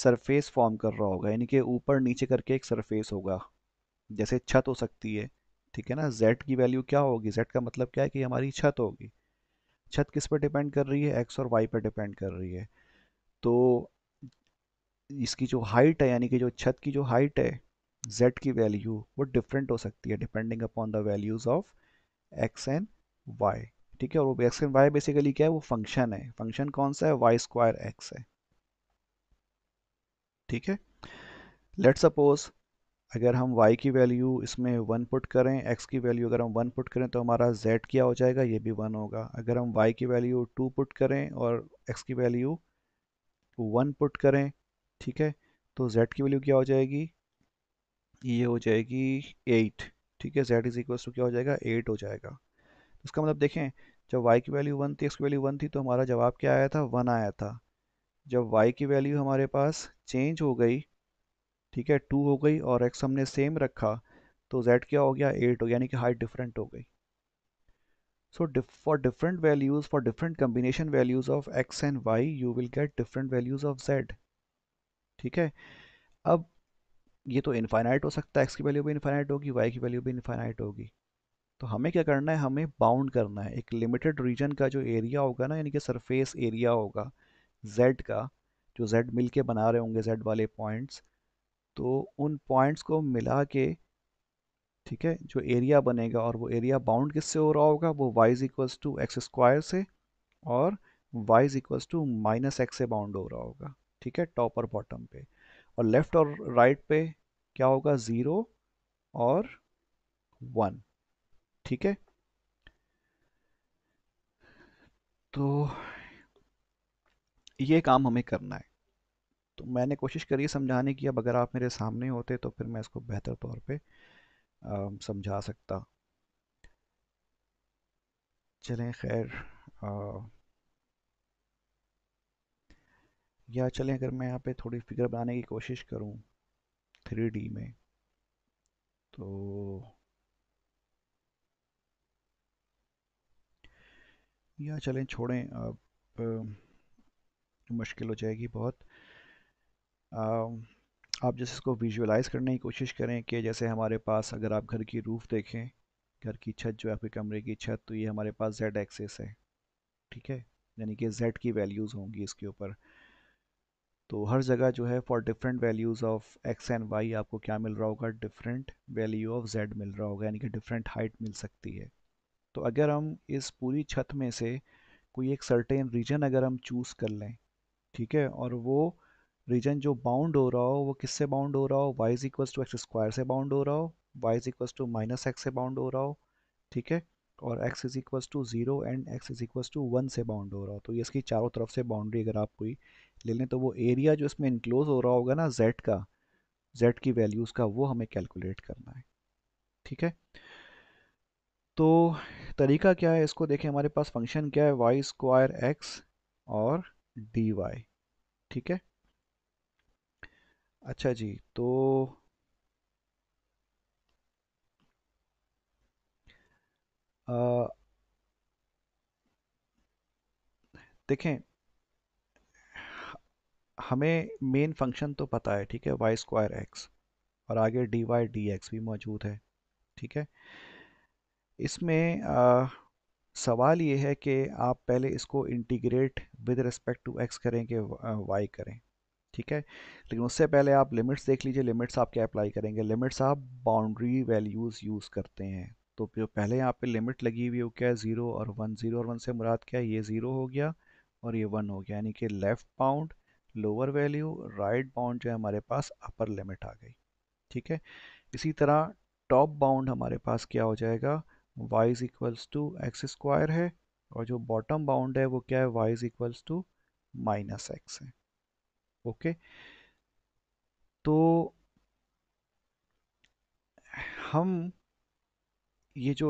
सरफेस फॉर्म कर रहा होगा यानी कि ऊपर नीचे करके एक सरफेस होगा जैसे छत हो सकती है ठीक है ना z की वैल्यू क्या होगी z का मतलब क्या है कि हमारी छत होगी छत किस पर डिपेंड कर रही है एक्स और वाई पर डिपेंड कर रही है तो इसकी जो हाइट है यानी कि जो छत की जो हाइट है z की वैल्यू वो डिफरेंट हो सकती है depending upon the values of x and y ठीक है और वो एक्स एंड वाई बेसिकली क्या है वो फंक्शन है फंक्शन कौन सा है वाई स्क्वायर एक्स है ठीक है लेट सपोज अगर हम y की वैल्यू इसमें वन पुट करें x की वैल्यू अगर हम वन पुट करें तो हमारा z क्या हो जाएगा ये भी वन होगा अगर हम y की वैल्यू टू पुट करें और x की वैल्यू वन पुट करें ठीक है तो z की वैल्यू क्या हो जाएगी ये हो जाएगी एट ठीक है z इज इक्वल टू क्या हो जाएगा एट हो जाएगा इसका मतलब देखें जब y की वैल्यू वन थी x की वैल्यू वन थी तो हमारा जवाब क्या आया था वन आया था जब y की वैल्यू हमारे पास चेंज हो गई ठीक है टू हो गई और x हमने सेम रखा तो z क्या हो गया एट हो यानी कि हाइट डिफरेंट हो गई so for different values for different combination values of x and y you will get different values of z ठीक है अब ये तो इनफाइनाइट हो सकता है x की वैल्यू भी इनफाइनाइट होगी y की वैल्यू भी इनफाइनाइट होगी तो हमें क्या करना है हमें बाउंड करना है एक लिमिटेड रीजन का जो एरिया होगा ना यानी कि सरफेस एरिया होगा जेड का जो जेड मिल के बना रहे होंगे जेड वाले पॉइंट्स तो उन पॉइंट्स को मिला के ठीक है जो एरिया बनेगा और वो एरिया बाउंड किससे हो रहा होगा वो y is equals to x square से और y is equals to minus x से बाउंड हो रहा होगा ठीक है टॉप और बॉटम पे और लेफ्ट और राइट right पे क्या होगा ज़ीरो और वन ठीक है तो ये काम हमें करना है तो मैंने कोशिश करी समझाने की अब अगर आप मेरे सामने होते तो फिर मैं इसको बेहतर तौर पे समझा सकता चलें खैर या चलें अगर मैं यहाँ पे थोड़ी फिगर बनाने की कोशिश करूँ थ्री डी में तो या चलें छोड़ें आप मुश्किल हो जाएगी बहुत आप जैसे इसको विजुअलाइज करने की कोशिश करें कि जैसे हमारे पास अगर आप घर की रूफ़ देखें घर की छत जो है आपके कमरे की छत तो ये हमारे पास जेड एक्सेस है ठीक है यानी कि जेड की वैल्यूज़ होंगी इसके ऊपर तो हर जगह जो है for different values of x and y आपको क्या मिल रहा होगा डिफरेंट वैल्यू ऑफ जेड मिल रहा होगा यानी कि डिफरेंट हाइट मिल सकती है तो अगर हम इस पूरी छत में से कोई एक सर्टेन रीजन अगर हम चूज़ कर लें ठीक है और वो रीजन जो बाउंड हो रहा हो वो किससे बाउंड हो रहा हो y is equal to x square से बाउंड हो रहा हो y is equal to minus x से बाउंड हो रहा हो ठीक है और x is equal to zero and x is equal to one से बाउंड हो रहा हो तो ये इसकी चारों तरफ से बाउंड्री अगर आप कोई ले लें तो वो एरिया जो इसमें इंक्लोज हो रहा होगा ना जेड का जेड की वैल्यूज़ का वो हमें कैलकुलेट करना है ठीक है तो तरीका क्या है इसको देखें हमारे पास फंक्शन क्या है वाई स्क्वायर एक्स और डी वाई ठीक है अच्छा जी तो आ, देखें हमें मेन फंक्शन तो पता है ठीक है वाई स्क्वायर एक्स और आगे डी वाई डी एक्स भी मौजूद है ठीक है इसमें आ, सवाल ये है कि आप पहले इसको integrate with respect to x करें कि वाई करें ठीक है लेकिन उससे पहले आप लिमिट्स देख लीजिए लिमिट्स आप क्या अप्लाई करेंगे लिमिट्स आप बाउंड्री वैल्यूज़ यूज़ करते हैं तो जो पहले यहाँ पे लिमिट लगी हुई हो क्या है ज़ीरो और वन ज़ीरो और वन से मुराद क्या है ये ज़ीरो हो गया और ये वन हो गया यानी कि left bound lower value right bound जो है हमारे पास अपर लिमिट आ गई ठीक है इसी तरह टॉप बाउंड हमारे पास क्या हो जाएगा y is equals to x square है और जो बॉटम बाउंड है वो क्या है y is equals to minus x है ओके तो हम ये जो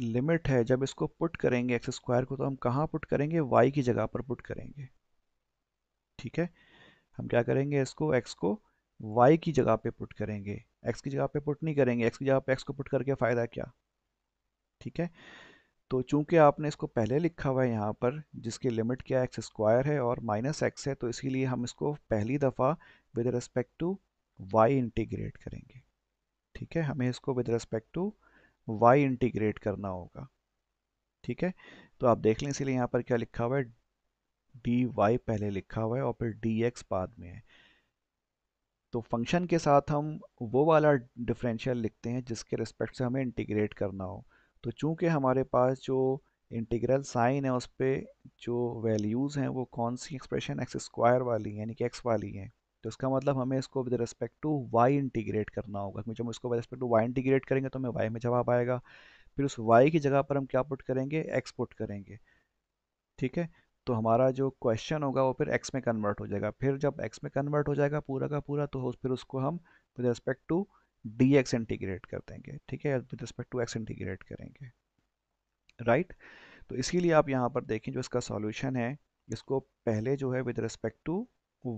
लिमिट है जब इसको पुट करेंगे एक्स स्क्वायर को तो हम कहाँ पुट करेंगे y की जगह पर पुट करेंगे ठीक है हम क्या करेंगे इसको x को y की जगह पे पुट करेंगे x की जगह पे पुट नहीं करेंगे x की जगह पे x को पुट करके फ़ायदा क्या ठीक है तो चूंकि आपने इसको पहले लिखा हुआ है यहाँ पर जिसकी लिमिट क्या है एक्स स्क्वायर है और माइनस एक्स है तो इसीलिए हम इसको पहली दफ़ा with respect to y integrate करेंगे ठीक है हमें इसको with respect to y integrate करना होगा ठीक है तो आप देख लें इसीलिए यहाँ पर क्या लिखा हुआ है डी वाई पहले लिखा हुआ है और फिर डी एक्स बाद में है तो फंक्शन के साथ हम वो वाला डिफरेंशियल लिखते हैं जिसके रिस्पेक्ट से हमें इंटीग्रेट करना हो तो चूंकि हमारे पास जो इंटीग्रल साइन है उस पर जो वैल्यूज़ हैं वो कौन सी एक्सप्रेशन एक्स स्क्वायर वाली यानी कि एक्स वाली हैं तो इसका मतलब हमें इसको with respect to y integrate करना होगा क्योंकि जब इसको with respect to y integrate करेंगे तो हमें वाई में जवाब आएगा फिर उस वाई की जगह पर हम क्या पुट करेंगे एक्स पुट करेंगे ठीक है तो हमारा जो क्वेश्चन होगा वो फिर एक्स में कन्वर्ट हो जाएगा फिर जब एक्स में कन्वर्ट हो जाएगा पूरा का पूरा तो फिर उसको हम with respect to d x integrate कर देंगे ठीक है with respect to x integrate करेंगे राइट right? तो इसीलिए आप यहाँ पर देखें जो इसका सॉल्यूशन है इसको पहले जो है with respect to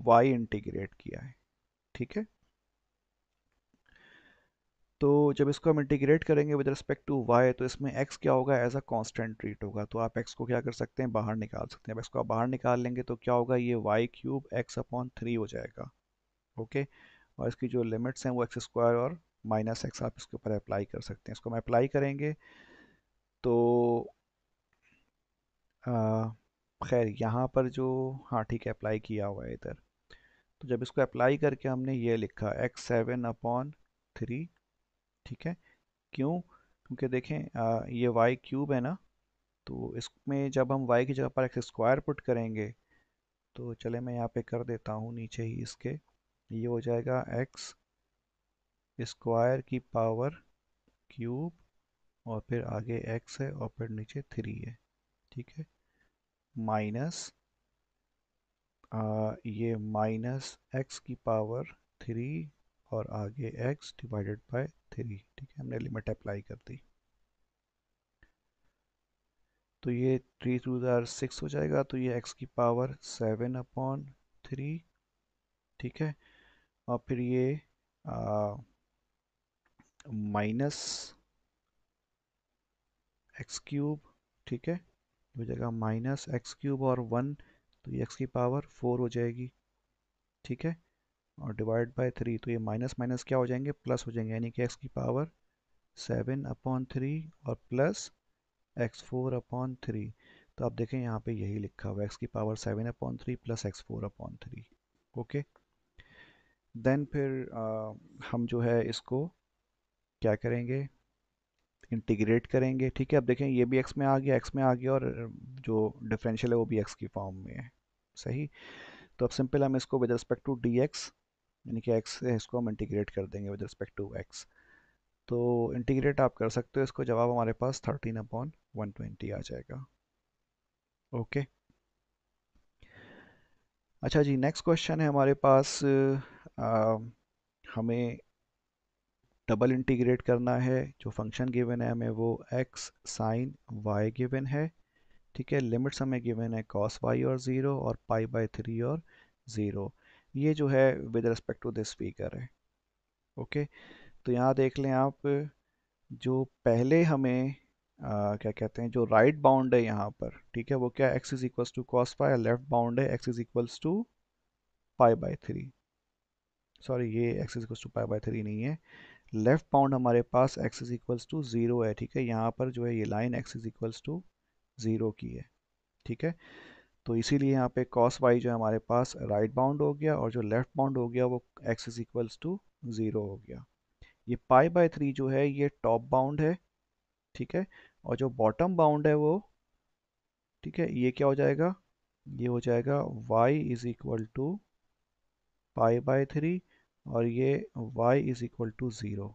y integrate किया है ठीक है तो जब इसको हम इंटीग्रेट करेंगे विद रिस्पेक्ट टू वाई तो इसमें एक्स क्या होगा एज अ कॉन्स्टेंट ट्रीट होगा तो आप एक्स को क्या कर सकते हैं बाहर निकाल सकते हैं अब इसको आप बाहर निकाल लेंगे तो क्या होगा ये y cube x upon three हो जाएगा ओके okay? और इसकी जो लिमिट्स हैं वो एक्स स्क्वायर और माइनस एक्स आप इसके ऊपर अप्लाई कर सकते हैं इसको हम अप्लाई करेंगे तो खैर यहाँ पर जो हाँ ठीक है अप्लाई किया हुआ है इधर तो जब इसको अप्लाई करके हमने ये लिखा एक्स सेवन अपॉन थ्री ठीक है क्यों क्योंकि देखें आ, ये वाई क्यूब है ना तो इसमें जब हम वाई की जगह पर एक्स स्क्वायर पुट करेंगे तो चले मैं यहाँ पे कर देता हूँ नीचे ही इसके ये हो जाएगा एक्स स्क्वायर की पावर क्यूब और फिर आगे एक्स है और फिर नीचे थ्री है ठीक है माइनस ये माइनस एक्स की पावर थ्री और आगे एक्स डिवाइडेड बाय थ्री ठीक है हमने लिमिट अप्लाई कर दी तो ये थ्री टू दर सिक्स हो जाएगा तो ये एक्स की पावर सेवन अपॉन थ्री ठीक है और फिर ये माइनस एक्स क्यूब ठीक है हो जाएगा माइनस एक्स क्यूब और वन तो ये एक्स की पावर फोर हो जाएगी ठीक है और डिवाइड बाय थ्री तो ये माइनस माइनस क्या हो जाएंगे प्लस हो जाएंगे यानी कि एक्स की पावर सेवन अपॉन थ्री और plus x four upon three तो आप देखें यहाँ पे यही लिखा हुआ है एक्स की power seven upon three plus x four upon three okay then फिर आ, हम जो है इसको क्या करेंगे इंटीग्रेट करेंगे ठीक है अब देखें ये भी एक्स में आ गया एक्स में आ गया और जो डिफरेंशियल है वो भी एक्स की फॉर्म में है सही तो अब सिंपल हम इसको with respect to d x यानी कि एक्स है इसको हम इंटीग्रेट कर देंगे विद रिस्पेक्ट टू एक्स तो इंटीग्रेट आप कर सकते हो इसको जवाब हमारे पास थर्टीन अपॉन वन ट्वेंटी आ जाएगा ओके okay. अच्छा जी नेक्स्ट क्वेश्चन है हमारे पास हमें डबल इंटीग्रेट करना है जो फंक्शन गिवन है हमें वो एक्स साइन वाई गिवन है ठीक है लिमिट्स हमें गिवन है कॉस वाई और ज़ीरो और पाई बाय थ्री और ज़ीरो ये जो है with respect to this figure है ओके तो यहाँ देख लें आप जो पहले हमें आ, क्या कहते हैं जो राइट right बाउंड है यहाँ पर ठीक है वो क्या x is equals to cos pi left bound है x is equals to pi by three sorry ये x equals to pi by three नहीं है लेफ़्ट बाउंड हमारे पास x is equals to zero है ठीक है यहाँ पर जो है ये line x is equals to zero की है ठीक है तो इसीलिए यहाँ पे कॉस वाई जो है हमारे पास राइट right बाउंड हो गया और जो लेफ़्ट बाउंड हो गया वो x is equals to zero हो गया ये पाई बाय थ्री जो है ये टॉप बाउंड है ठीक है और जो बॉटम बाउंड है वो ठीक है ये क्या हो जाएगा ये हो जाएगा y is equal to pi by three और ये y is equal to zero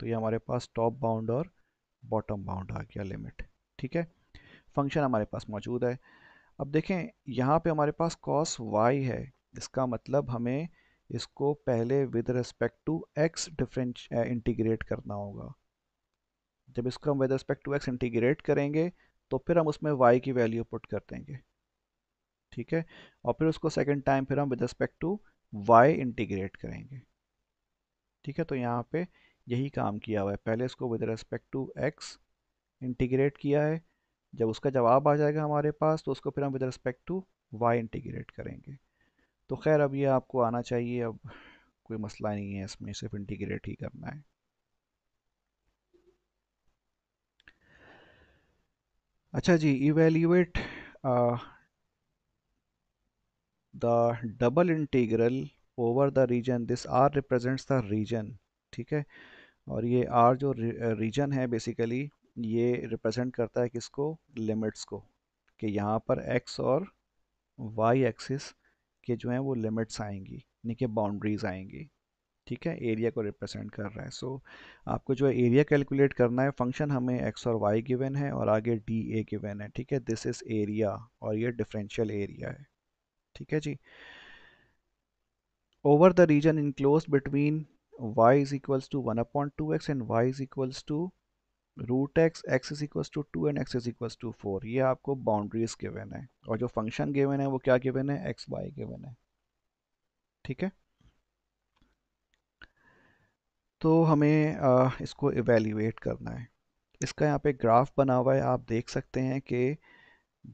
तो ये हमारे पास टॉप बाउंड और बॉटम बाउंड आ गया लिमिट ठीक है फंक्शन हमारे पास मौजूद है अब देखें यहाँ पे हमारे पास cos y है इसका मतलब हमें इसको पहले with respect to x difference integrate करना होगा जब इसको हम with respect to x integrate करेंगे तो फिर हम उसमें y की वैल्यू पुट कर देंगे ठीक है और फिर उसको सेकेंड टाइम फिर हम with respect to y integrate करेंगे ठीक है तो यहाँ पे यही काम किया हुआ है पहले इसको with respect to x integrate किया है जब उसका जवाब आ जाएगा हमारे पास तो उसको फिर हम with respect to y integrate करेंगे तो खैर अब ये आपको आना चाहिए अब कोई मसला नहीं है इसमें सिर्फ इंटीग्रेट ही करना है अच्छा जी evaluate the double integral over the region this r represents the region ठीक है और ये r जो uh, region है basically ये represent करता है किसको limits को कि यहाँ पर x और y axis के जो हैं वो limits आएंगी यानी कि boundaries आएंगी ठीक है एरिया को रिप्रेजेंट कर रहा है सो so, आपको जो है एरिया कैलकुलेट करना है फंक्शन हमें एक्स और वाई गिवन है और आगे डी ए गिवन है ठीक है दिस इज़ एरिया और ये डिफरेंशियल एरिया है ठीक है जी over the region enclose between y is equals to one upon two x and y is equals to root x x is equals to two and x is equals to four ये आपको boundaries given है और जो function given है वो क्या given है x y given है ठीक है तो हमें आ, इसको इवेल्यूएट करना है इसका यहाँ पे ग्राफ बना हुआ है आप देख सकते हैं कि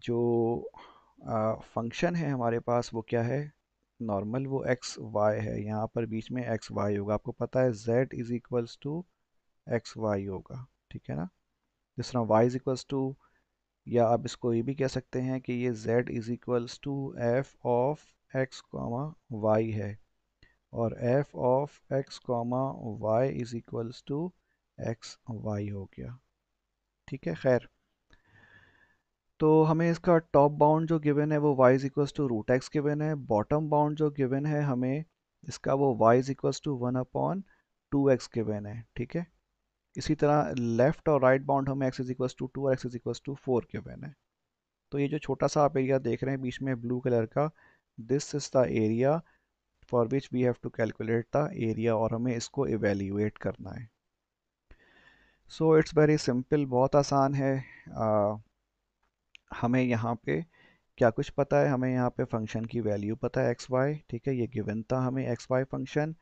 जो फंक्शन है हमारे पास वो क्या है नॉर्मल वो एक्स वाई है यहाँ पर बीच में एक्स वाई होगा आपको पता है z is equals to x y होगा ठीक है ना जिस तरह वाई इज़ इक्वल्स टू या आप इसको ये भी कह सकते हैं कि ये z is equals to f of x comma y है और f of x comma y is equals to x y हो गया ठीक है खैर तो हमें इसका टॉप बाउंड जो गिवन है वो y is equal to root x given है बॉटम बाउंड जो गिवन है हमें इसका वो y is equal to one upon two x given है ठीक है इसी तरह लेफ्ट और राइट right बाउंड हमें x is equal to two और x is equal to four given है तो ये जो छोटा सा आप एरिया देख रहे हैं बीच में ब्लू कलर का this is the area for which we have to calculate the area और हमें इसको इवेल्यूएट करना है सो इट्स वेरी सिंपल बहुत आसान है uh, हमें यहाँ पे क्या कुछ पता है हमें यहाँ पे फंक्शन की वैल्यू पता है एक्स वाई ठीक है ये गिवन था हमें एक्स वाई फंक्शन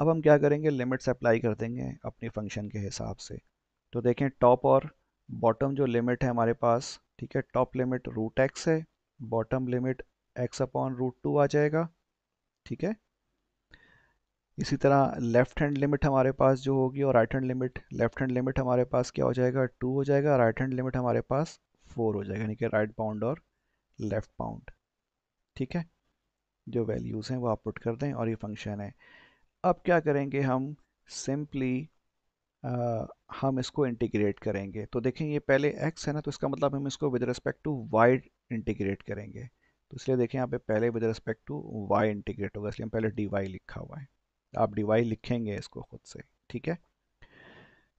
अब हम क्या करेंगे लिमिट्स अप्लाई कर देंगे अपनी फंक्शन के हिसाब से तो देखें टॉप और बॉटम जो लिमिट है हमारे पास ठीक है टॉप लिमिट रूट एक्स है bottom limit x upon root two आ जाएगा ठीक है इसी तरह लेफ्ट हैंड लिमिट हमारे पास जो होगी और right hand limit left hand limit हमारे पास क्या हो जाएगा टू हो जाएगा राइट हैंड लिमिट हमारे पास फोर हो जाएगा यानी कि राइट पाउंड और लेफ्ट पाउंड ठीक है जो वैल्यूज़ हैं वो आप पुट कर दें और ये फंक्शन है अब क्या करेंगे हम सिंपली हम इसको इंटीग्रेट करेंगे तो देखें ये पहले एक्स है ना तो इसका मतलब हम इसको with respect to y integrate करेंगे तो इसलिए देखें यहाँ पे पहले with respect to y integrate होगा इसलिए हम पहले डी वाई लिखा हुआ है आप डी वाई लिखेंगे इसको खुद से ठीक है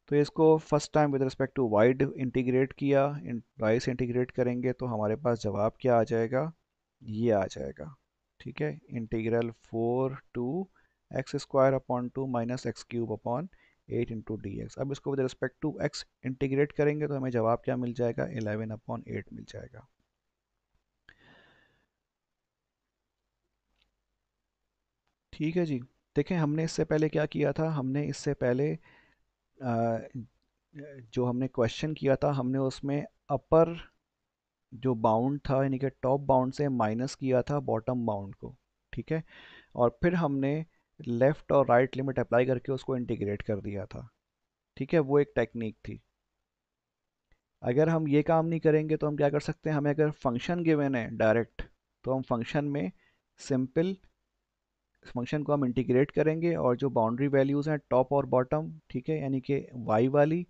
तो इसको first time with respect to y integrate किया राइस in, इंटीग्रेट करेंगे तो हमारे पास जवाब क्या आ जाएगा ये आ जाएगा ठीक है integral four two x square upon two minus x cube upon eight into D x अब इसको with respect to x integrate करेंगे तो हमें जवाब क्या मिल जाएगा इलेवन अपॉन एट मिल जाएगा ठीक है जी देखें हमने इससे पहले क्या किया था हमने इससे पहले जो हमने क्वेश्चन किया था हमने उसमें अपर जो बाउंड था यानी कि टॉप बाउंड से माइनस किया था बॉटम बाउंड को ठीक है और फिर हमने लेफ़्ट और राइट लिमिट अप्लाई करके उसको इंटीग्रेट कर दिया था ठीक है वो एक टेक्निक थी अगर हम ये काम नहीं करेंगे तो हम क्या कर सकते हैं हमें अगर फंक्शन गिवन है डायरेक्ट तो हम फंक्शन में सिंपल फंक्शन को हम इंटीग्रेट करेंगे और जो बाउंड्री वैल्यूज़ हैं टॉप और बॉटम ठीक है यानी कि वाई वाली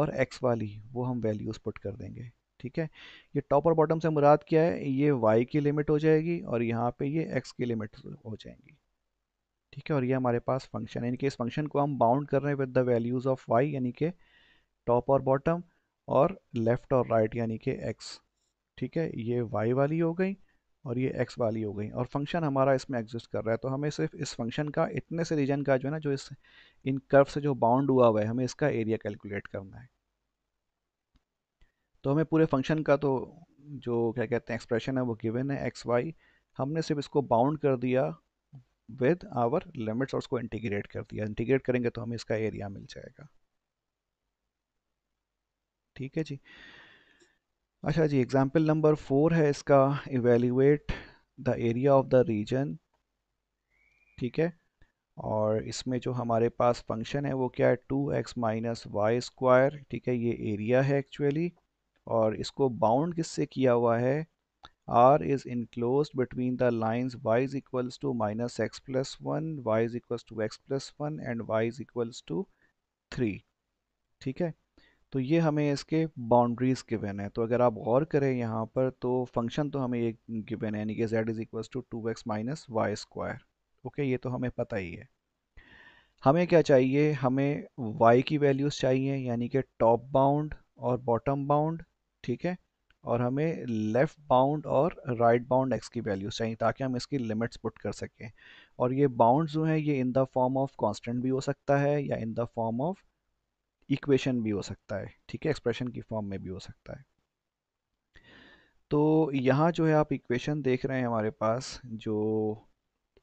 और एक्स वाली वो हम वैल्यूज़ पुट कर देंगे ठीक है ये टॉप और बॉटम से मुराद क्या है ये वाई की लिमिट हो जाएगी और यहाँ पे ये एक्स की लिमिट हो जाएंगी ठीक है और ये हमारे पास फंक्शन है यानी कि इस फंक्शन को हम बाउंड कर रहे हैं with the values of y यानी कि टॉप और बॉटम और लेफ़्ट और राइट यानी कि एक्स ठीक है ये वाई वाली हो गई और ये एक्स वाली हो गई और फंक्शन हमारा इसमें एग्जिस्ट कर रहा है तो हमें सिर्फ इस फंक्शन का इतने से रीजन का जो है ना जो इस इन कर्व से जो बाउंड हुआ हुआ है हमें इसका एरिया कैलकुलेट करना है तो हमें पूरे फंक्शन का तो जो क्या कहते हैं एक्सप्रेशन है वो गिवन है एक्स वाई हमने सिर्फ इसको बाउंड कर दिया विद आवर लिमिट्स और उसको इंटीग्रेट कर दिया इंटीग्रेट करेंगे तो हमें इसका एरिया मिल जाएगा ठीक है जी अच्छा जी एग्जाम्पल नंबर फोर है इसका evaluate the area of the region ठीक है और इसमें जो हमारे पास फंक्शन है वो क्या है two x minus y square ठीक है ये एरिया है एक्चुअली और इसको बाउंड किससे किया हुआ है R is enclose between the lines y is equals to minus x plus one y is equals to x plus one and y is equals to three ठीक है तो ये हमें इसके बाउंड्रीज़ गिवन है तो अगर आप गौर करें यहाँ पर तो फंक्शन तो हमें ये गिवन है यानी कि z is equals to two x minus y square okay ये तो हमें पता ही है हमें क्या चाहिए हमें वाई की वैल्यूज़ चाहिए यानी कि टॉप बाउंड और बॉटम बाउंड ठीक है और हमें लेफ़्ट बाउंड और राइट बाउंड एक्स की वैल्यूज़ चाहिए ताकि हम इसकी लिमिट्स पुट कर सकें और ये बाउंड जो हैं ये in the form of constant भी हो सकता है या in the form of equation भी हो सकता है ठीक है एक्सप्रेशन की फॉर्म में भी हो सकता है तो यहाँ जो है आप इक्वेशन देख रहे हैं हमारे पास जो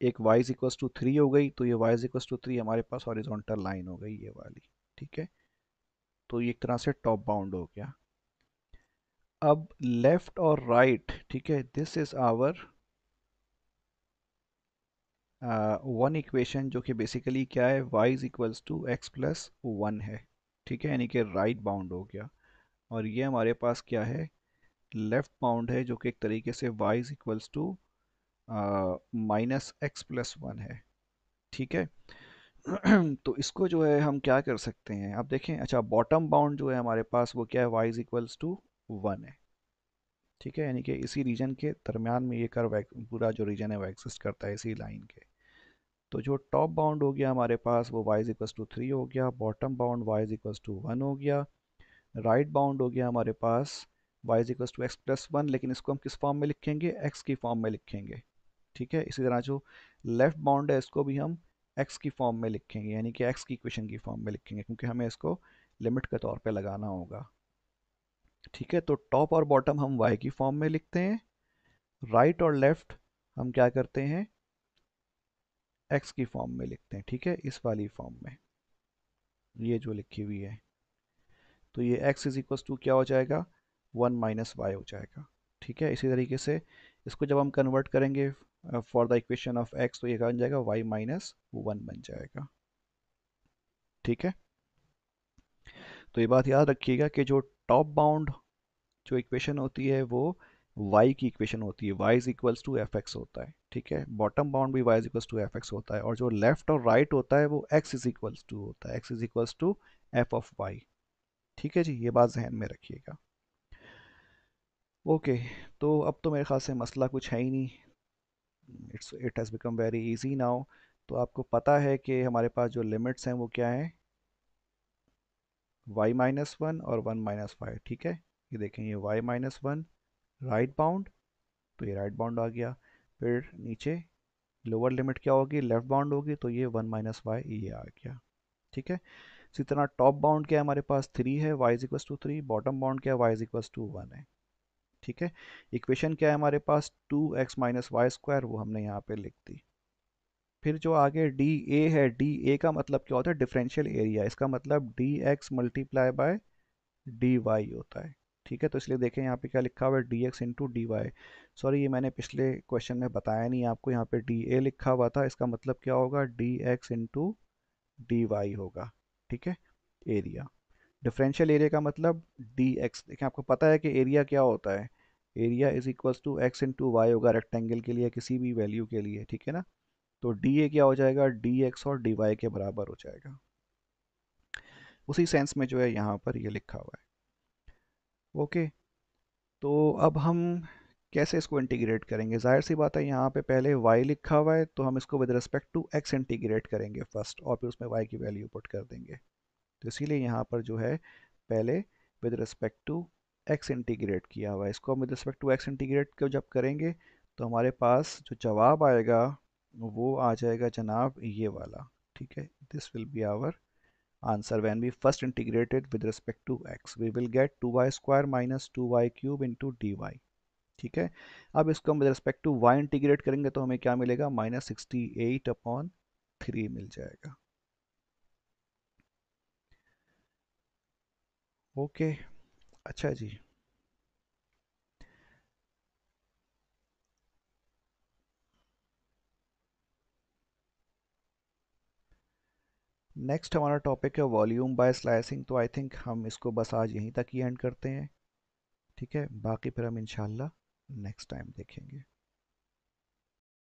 एक y is equals to three हो गई तो ये y is equals to three हमारे पास हॉरिजॉन्टल लाइन हो गई ये वाली ठीक है तो ये एक तरह से टॉप बाउंड हो गया अब लेफ्ट और राइट ठीक है this is our one equation जो कि बेसिकली क्या है y is equals to x plus one है ठीक है यानी कि राइट बाउंड हो गया और ये हमारे पास क्या है लेफ़्ट बाउंड है जो कि एक तरीके से y is equals to minus x plus one है ठीक है तो इसको जो है हम क्या कर सकते हैं आप देखें अच्छा बॉटम बाउंड जो है हमारे पास वो क्या है Y is equals to one है ठीक है यानी कि इसी रीजन के दरमियान में ये कर पूरा जो रीजन है वो एग्जिस्ट करता है इसी लाइन के तो जो टॉप बाउंड हो गया हमारे पास वो वाई इक्वस टू थ्री हो गया bottom bound y equals to one हो गया राइट बाउंड हो गया हमारे पास y equals to x plus one लेकिन इसको हम किस फॉर्म में लिखेंगे एक्स की फॉर्म में लिखेंगे ठीक है इसी तरह जो लेफ्ट बाउंड है इसको भी हम एक्स की फॉर्म में लिखेंगे यानी कि एक्स की इक्वेशन की फॉर्म में लिखेंगे क्योंकि हमें इसको लिमिट के तौर पर लगाना होगा ठीक है तो टॉप और बॉटम हम वाई की फॉर्म में लिखते हैं राइट right और लेफ्ट हम क्या करते हैं एक्स की फॉर्म में लिखते हैं ठीक है इस वाली फॉर्म में ये जो लिखी हुई है तो ये एक्स इज इक्वल टू क्या हो जाएगा वन माइनस वाई हो जाएगा ठीक है इसी तरीके से इसको जब हम कन्वर्ट करेंगे for the equation of x तो ये क्या बन जाएगा वाई माइनस वन बन जाएगा ठीक है तो ये बात याद रखिएगा कि जो टॉप बाउंड जो इक्वेशन होती है वो वाई की इक्वेशन होती है Y is equals to F x होता है ठीक है बॉटम बाउंड भी y is equals to F x होता है और जो लेफ्ट और राइट right होता है वो एक्स इज इक्वल्स टू होता है x is equals to f of y ठीक है जी ये बात जहन में रखिएगा ओके तो अब तो मेरे ख्याल से मसला कुछ है ही नहीं it's it has become very easy now तो आपको पता है कि हमारे पास जो लिमिट्स हैं वो क्या हैं वाई माइनस वन और वन माइनस फाइव ठीक है ये देखें ये y minus one right bound तो ये राइट बाउंड आ गया फिर नीचे लोअर लिमिट क्या होगी लेफ्ट बाउंड होगी तो ये वन माइनस वाई ये आ गया ठीक है इसी तरह टॉप बाउंड क्या है हमारे पास थ्री है Y is to three bottom bound क्या है वाई इज टू वन है ठीक है इक्वेशन क्या है हमारे पास two x minus y square वो हमने यहाँ पे लिख दी फिर जो आगे डी ए है डी ए का मतलब क्या होता है डिफरेंशियल एरिया इसका मतलब d x multiply by d y होता है ठीक है तो इसलिए देखें यहाँ पे क्या लिखा हुआ है d x into d y sorry ये मैंने पिछले क्वेश्चन में बताया नहीं आपको यहाँ पे डी ए लिखा हुआ था इसका मतलब क्या होगा d x into d y होगा ठीक है एरिया डिफरेंशियल एरिया का मतलब डी एक्स देखें आपको पता है कि एरिया क्या होता है area is equals to x into y होगा रेक्टेंगल के लिए किसी भी वैल्यू के लिए ठीक है ना तो डी ए क्या हो जाएगा डी एक्स और डी वाई के बराबर हो जाएगा उसी सेंस में जो है यहाँ पर ये यह लिखा हुआ है ओके तो अब हम कैसे इसको इंटीग्रेट करेंगे जाहिर सी बात है यहाँ पे पहले y लिखा हुआ है तो हम इसको with respect to x integrate करेंगे फर्स्ट और फिर उसमें y की वैल्यू पुट कर देंगे तो इसीलिए यहाँ पर जो है पहले with respect to x integrate किया हुआ है इसको हम with respect to x integrate को जब करेंगे तो हमारे पास जो जवाब आएगा वो आ जाएगा जनाब ये वाला ठीक है this will be our answer when we first integrate it with respect to x we will get 2y square minus 2y cube into dy ठीक है अब इसको हम with respect to y integrate करेंगे तो हमें क्या मिलेगा minus sixty eight upon three मिल जाएगा ओके okay. अच्छा जी नेक्स्ट हमारा टॉपिक है वॉल्यूम बाय स्लाइसिंग तो आई थिंक हम इसको बस आज यहीं तक ही एंड करते हैं ठीक है बाकी फिर हम इनशाला नेक्स्ट टाइम देखेंगे